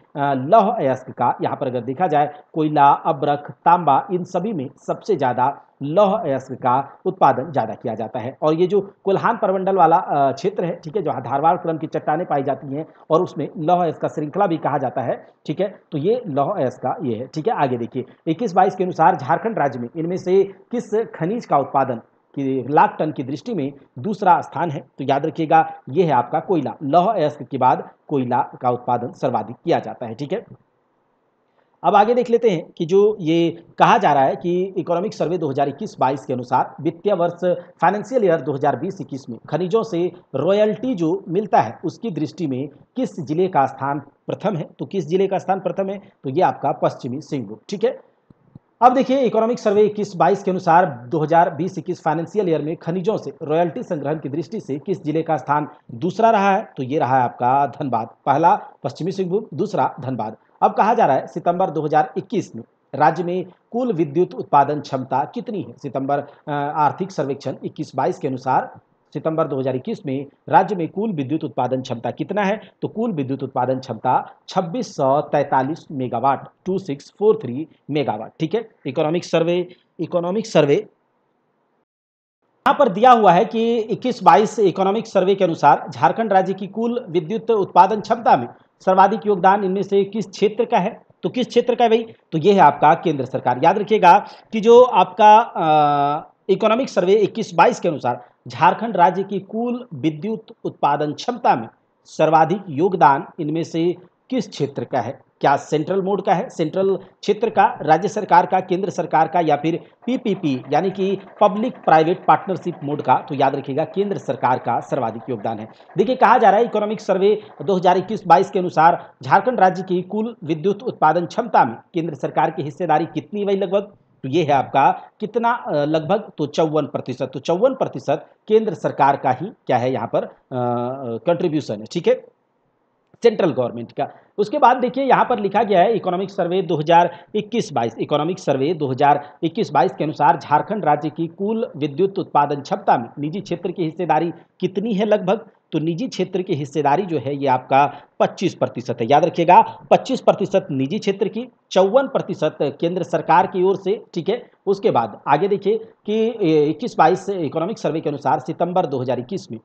लौह अयस्क का यहाँ पर अगर देखा जाए कोयला अब्रक तांबा इन सभी में सबसे ज़्यादा लौह अयस्क का उत्पादन ज़्यादा किया जाता है और ये जो कोल्हान परमंडल वाला क्षेत्र है ठीक है जहाँ धारवाड़ क्रम की चट्टाने पाई जाती हैं और उसमें लौह अयस्क का श्रृंखला भी कहा जाता है ठीक है तो ये लौह अयस्क का ये है ठीक है आगे देखिए इक्कीस बाईस के अनुसार झारखंड राज्य में इनमें से किस खनिज का उत्पादन कि लाख टन की दृष्टि में दूसरा स्थान है तो याद रखिएगा ये है आपका कोयला लौह अयस्क के बाद कोयला का उत्पादन सर्वाधिक किया जाता है ठीक है अब आगे देख लेते हैं कि जो ये कहा जा रहा है कि इकोनॉमिक सर्वे 2021-22 के अनुसार वित्तीय वर्ष फाइनेंशियल ईयर 2020-21 में खनिजों से रॉयल्टी जो मिलता है उसकी दृष्टि में किस जिले का स्थान प्रथम है तो किस जिले का स्थान प्रथम है तो ये आपका पश्चिमी सिंहभूम ठीक है अब देखिए इकोनॉमिक सर्वे इक्कीस बाईस के अनुसार 2020-21 फाइनेंशियल ईयर में खनिजों से रॉयल्टी संग्रहण की दृष्टि से किस जिले का स्थान दूसरा रहा है तो ये रहा है आपका धनबाद पहला पश्चिमी सिंहभूम दूसरा धनबाद अब कहा जा रहा है सितंबर 2021 में राज्य में कुल विद्युत उत्पादन क्षमता कितनी है सितंबर आर्थिक सर्वेक्षण 21-22 के अनुसार सितंबर 2021 में राज्य में कुल विद्युत उत्पादन क्षमता कितना है तो कुल विद्युत उत्पादन क्षमता छब्बीस मेगावाट 2643 मेगावाट ठीक है इकोनॉमिक सर्वे इकोनॉमिक सर्वे यहाँ पर दिया हुआ है कि 21 बाईस इकोनॉमिक सर्वे के अनुसार झारखंड राज्य की कुल विद्युत उत्पादन क्षमता में सर्वाधिक योगदान इनमें से किस क्षेत्र का है तो किस क्षेत्र का है भाई तो ये है आपका केंद्र सरकार याद रखिएगा कि जो आपका इकोनॉमिक सर्वे 21 बाईस के अनुसार झारखंड राज्य की कुल विद्युत उत्पादन क्षमता में सर्वाधिक योगदान इनमें से किस क्षेत्र का है क्या सेंट्रल मोड का है सेंट्रल क्षेत्र का राज्य सरकार का केंद्र सरकार का या फिर पीपीपी यानी कि पब्लिक प्राइवेट पार्टनरशिप मोड का तो याद रखिएगा केंद्र सरकार का सर्वाधिक योगदान है देखिए कहा जा रहा है इकोनॉमिक सर्वे 2021-22 के अनुसार झारखंड राज्य की कुल विद्युत उत्पादन क्षमता में केंद्र सरकार की हिस्सेदारी कितनी वही लगभग तो ये है आपका कितना लगभग तो चौवन प्रतिशत तो चौवन प्रतिशत केंद्र सरकार का ही क्या है यहाँ पर कंट्रीब्यूशन है ठीक है सेंट्रल गवर्नमेंट का उसके बाद देखिए यहाँ पर लिखा गया है इकोनॉमिक सर्वे 2021-22 इकोनॉमिक सर्वे 2021-22 के अनुसार झारखंड राज्य की कुल विद्युत उत्पादन क्षमता में निजी क्षेत्र की हिस्सेदारी कितनी है लगभग तो निजी क्षेत्र की हिस्सेदारी जो है ये आपका 25 प्रतिशत है याद रखिएगा 25 प्रतिशत निजी क्षेत्र की चौवन प्रतिशत केंद्र सरकार की ओर से ठीक है उसके बाद आगे देखिए कि इक्कीस बाईस इकोनॉमिक सर्वे के अनुसार सितंबर 2021 में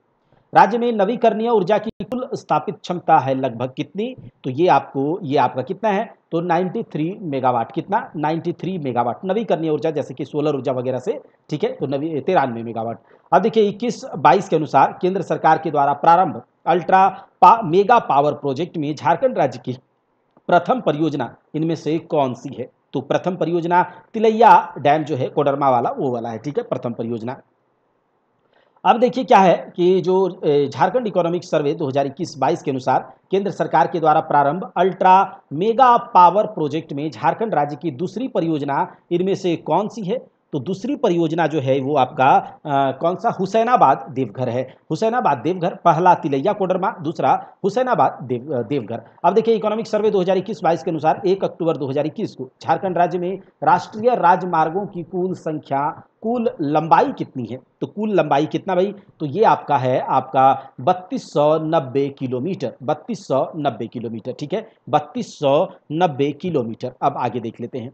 राज्य में नवीकरणीय ऊर्जा की कुल स्थापित क्षमता है लगभग कितनी तो ये आपको ये आपका कितना है तो 93 मेगावाट कितना 93 मेगावाट नवीकरणीय ऊर्जा जैसे कि सोलर ऊर्जा वगैरह से ठीक है तो नवी तिरानवे मेगावाट अब देखिए इक्कीस बाईस के अनुसार केंद्र सरकार के द्वारा प्रारंभ अल्ट्रा पा, मेगा पावर प्रोजेक्ट में झारखंड राज्य की प्रथम परियोजना इनमें से कौन सी है तो प्रथम परियोजना तिलैया डैम जो है कोडरमा वाला वो वाला है ठीक है प्रथम परियोजना अब देखिए क्या है कि जो झारखंड इकोनॉमिक सर्वे 2021-22 के अनुसार केंद्र सरकार के द्वारा प्रारंभ अल्ट्रा मेगा पावर प्रोजेक्ट में झारखंड राज्य की दूसरी परियोजना इनमें से कौन सी है तो दूसरी परियोजना जो है वो आपका आ, कौन सा हुसैनाबाद देवघर है हुसैनाबाद देवघर पहला तिलैया कोडरमा दूसरा हुसैनाबाद देव देवघर अब देखिए इकोनॉमिक सर्वे 2021 हज़ार के अनुसार 1 अक्टूबर 2021 को झारखंड राज्य में राष्ट्रीय राजमार्गों की कुल संख्या कुल लंबाई कितनी है तो कुल लंबाई कितना भाई तो ये आपका है आपका बत्तीस किलोमीटर बत्तीस किलोमीटर ठीक है बत्तीस किलोमीटर अब आगे देख लेते हैं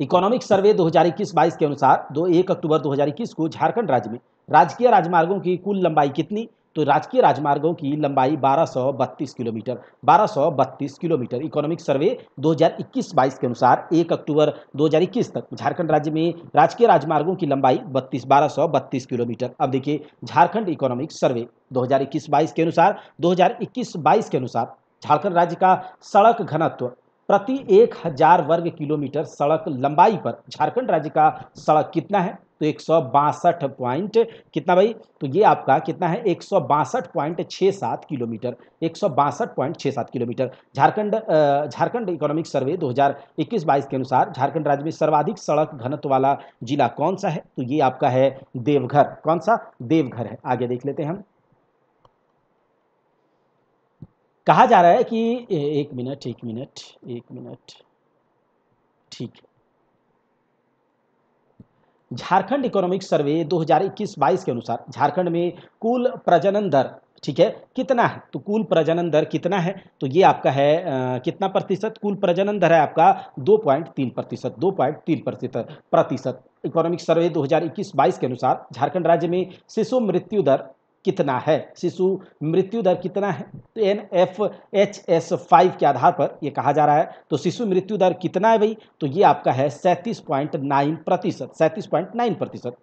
इकोनॉमिक सर्वे 2021-22 के अनुसार दो एक अक्टूबर 2021 को झारखंड राज्य में राजकीय राजमार्गों की कुल लंबाई कितनी तो राजकीय राजमार्गों की लंबाई 1232 किलोमीटर 1232 किलोमीटर इकोनॉमिक सर्वे 2021-22 के अनुसार 1 अक्टूबर 2021 तक झारखंड राज्य में राजकीय राजमार्गों की लंबाई 32 1232 किलोमीटर अब देखिए झारखंड इकोनॉमिक सर्वे 2021-22 के अनुसार 2021-22 के अनुसार झारखंड राज्य का सड़क घनत्व प्रति एक हजार वर्ग किलोमीटर सड़क लंबाई पर झारखंड राज्य का सड़क कितना है तो एक सौ बासठ पॉइंट कितना भाई तो ये आपका कितना है एक सौ बासठ पॉइंट छः सात किलोमीटर एक सौ बासठ पॉइंट छः सात kilometre Jharkhand Jharkhand economic survey 2021-22 के अनुसार झारखंड राज्य में सर्वाधिक सड़क घनत्व वाला जिला कौन सा है तो ये आपका है देवघर कौन सा देवघर है आगे देख लेते हैं हम कहा जा रहा है कि एक मिनट एक मिनट एक मिनट ठीक झारखंड इकोनॉमिक सर्वे 2021-22 के अनुसार झारखंड में कुल प्रजनन दर ठीक है कितना है तो कुल प्रजनन दर कितना है तो ये आपका है आ, कितना प्रतिशत कुल प्रजनन दर है आपका दो पॉइंट तीन प्रतिशत दो पॉइंट तीन प्रतिशत प्रतिशत इकोनॉमिक सर्वे 2021-22 के अनुसार झारखंड राज्य में शिशु मृत्यु दर कितना है शिशु मृत्यु दर कितना है तो N F H S five के आधार पर ये कहा जा रहा है तो शिशु मृत्यु दर कितना है भाई तो ये आपका है सैंतीस पॉइंट नाइन प्रतिशत सैंतीस पॉइंट नाइन प्रतिशत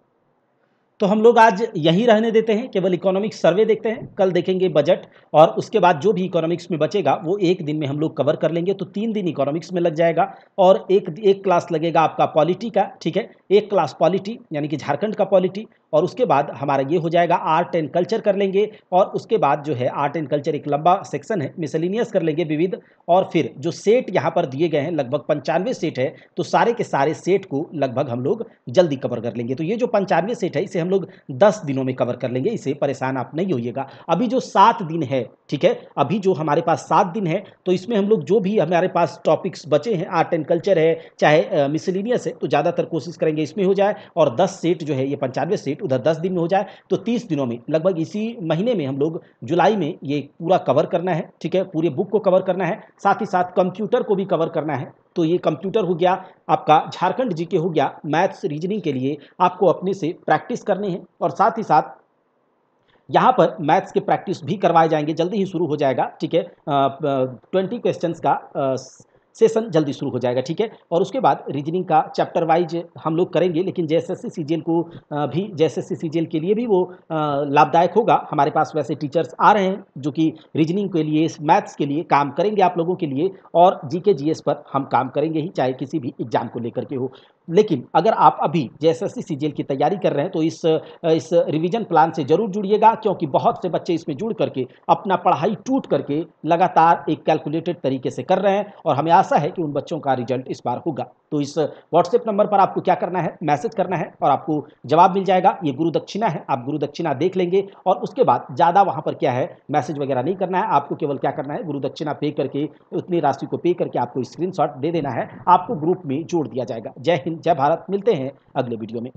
तो हम लोग आज यही रहने देते हैं केवल इकोनॉमिक सर्वे देखते हैं कल देखेंगे बजट और उसके बाद जो भी इकोनॉमिक्स में बचेगा वो एक दिन में हम लोग कवर कर लेंगे तो तीन दिन इकोनॉमिक्स में लग जाएगा और एक एक क्लास लगेगा आपका पॉलिटी का ठीक है एक क्लास पॉलिटी यानी कि झारखंड का पॉलिटी और उसके बाद हमारा ये हो जाएगा आर्ट एंड कल्चर कर लेंगे और उसके बाद जो है आर्ट एंड कल्चर एक लंबा सेक्शन है मिसलिनियस कर लेंगे विविध और फिर जो सेट यहाँ पर दिए गए हैं लगभग पंचानवे सेट है तो सारे के सारे सेट को लगभग हम लोग जल्दी कवर कर लेंगे तो ये जो पंचानवे सेट है इसे हम लोग दस दिनों में कवर कर लेंगे इसे परेशान आप नहीं होइएगा अभी जो सात दिन है ठीक है अभी जो हमारे पास सात दिन है तो इसमें हम लोग जो भी हमारे पास टॉपिक्स बचे हैं आर्ट एंड कल्चर है चाहे मिसलिनियस है तो ज़्यादातर कोशिश करेंगे इसमें हो जाए और दस सेट जो है ये पंचानवे सेट उधर दस दिन में हो जाए तो तीस दिनों में लगभग इसी महीने में हम लोग जुलाई में ये पूरा कवर करना है ठीक है पूरे बुक को कवर करना है साथ ही साथ कंप्यूटर को भी कवर करना है तो ये कंप्यूटर हो गया आपका झारखंड जी के हो गया मैथ्स रीजनिंग के लिए आपको अपने से प्रैक्टिस करने हैं और साथ ही साथ यहाँ पर मैथ्स के प्रैक्टिस भी करवाए जाएंगे जल्दी ही शुरू हो जाएगा ठीक है ट्वेंटी क्वेश्चंस का आ, सेशन जल्दी शुरू हो जाएगा ठीक है और उसके बाद रीजनिंग का चैप्टर वाइज हम लोग करेंगे लेकिन जेएसएससी सीजीएल को भी जेएसएससी सीजीएल के लिए भी वो लाभदायक होगा हमारे पास वैसे टीचर्स आ रहे हैं जो कि रीजनिंग के लिए मैथ्स के लिए काम करेंगे आप लोगों के लिए और जी के पर हम काम करेंगे ही चाहे किसी भी एग्जाम को लेकर के हो लेकिन अगर आप अभी जेएसएससी सीजीएल की तैयारी कर रहे हैं तो इस इस रिवीजन प्लान से जरूर जुड़िएगा क्योंकि बहुत से बच्चे इसमें जुड़ करके अपना पढ़ाई टूट करके लगातार एक कैलकुलेटेड तरीके से कर रहे हैं और हमें आशा है कि उन बच्चों का रिजल्ट इस बार होगा तो इस व्हाट्सएप नंबर पर आपको क्या करना है मैसेज करना है और आपको जवाब मिल जाएगा ये गुरु दक्षिणा है आप गुरु दक्षिणा देख लेंगे और उसके बाद ज़्यादा वहाँ पर क्या है मैसेज वगैरह नहीं करना है आपको केवल क्या करना है गुरु दक्षिणा पे करके उतनी राशि को पे करके आपको स्क्रीन दे देना है आपको ग्रुप में जोड़ दिया जाएगा जय हिंद जय भारत मिलते हैं अगले वीडियो में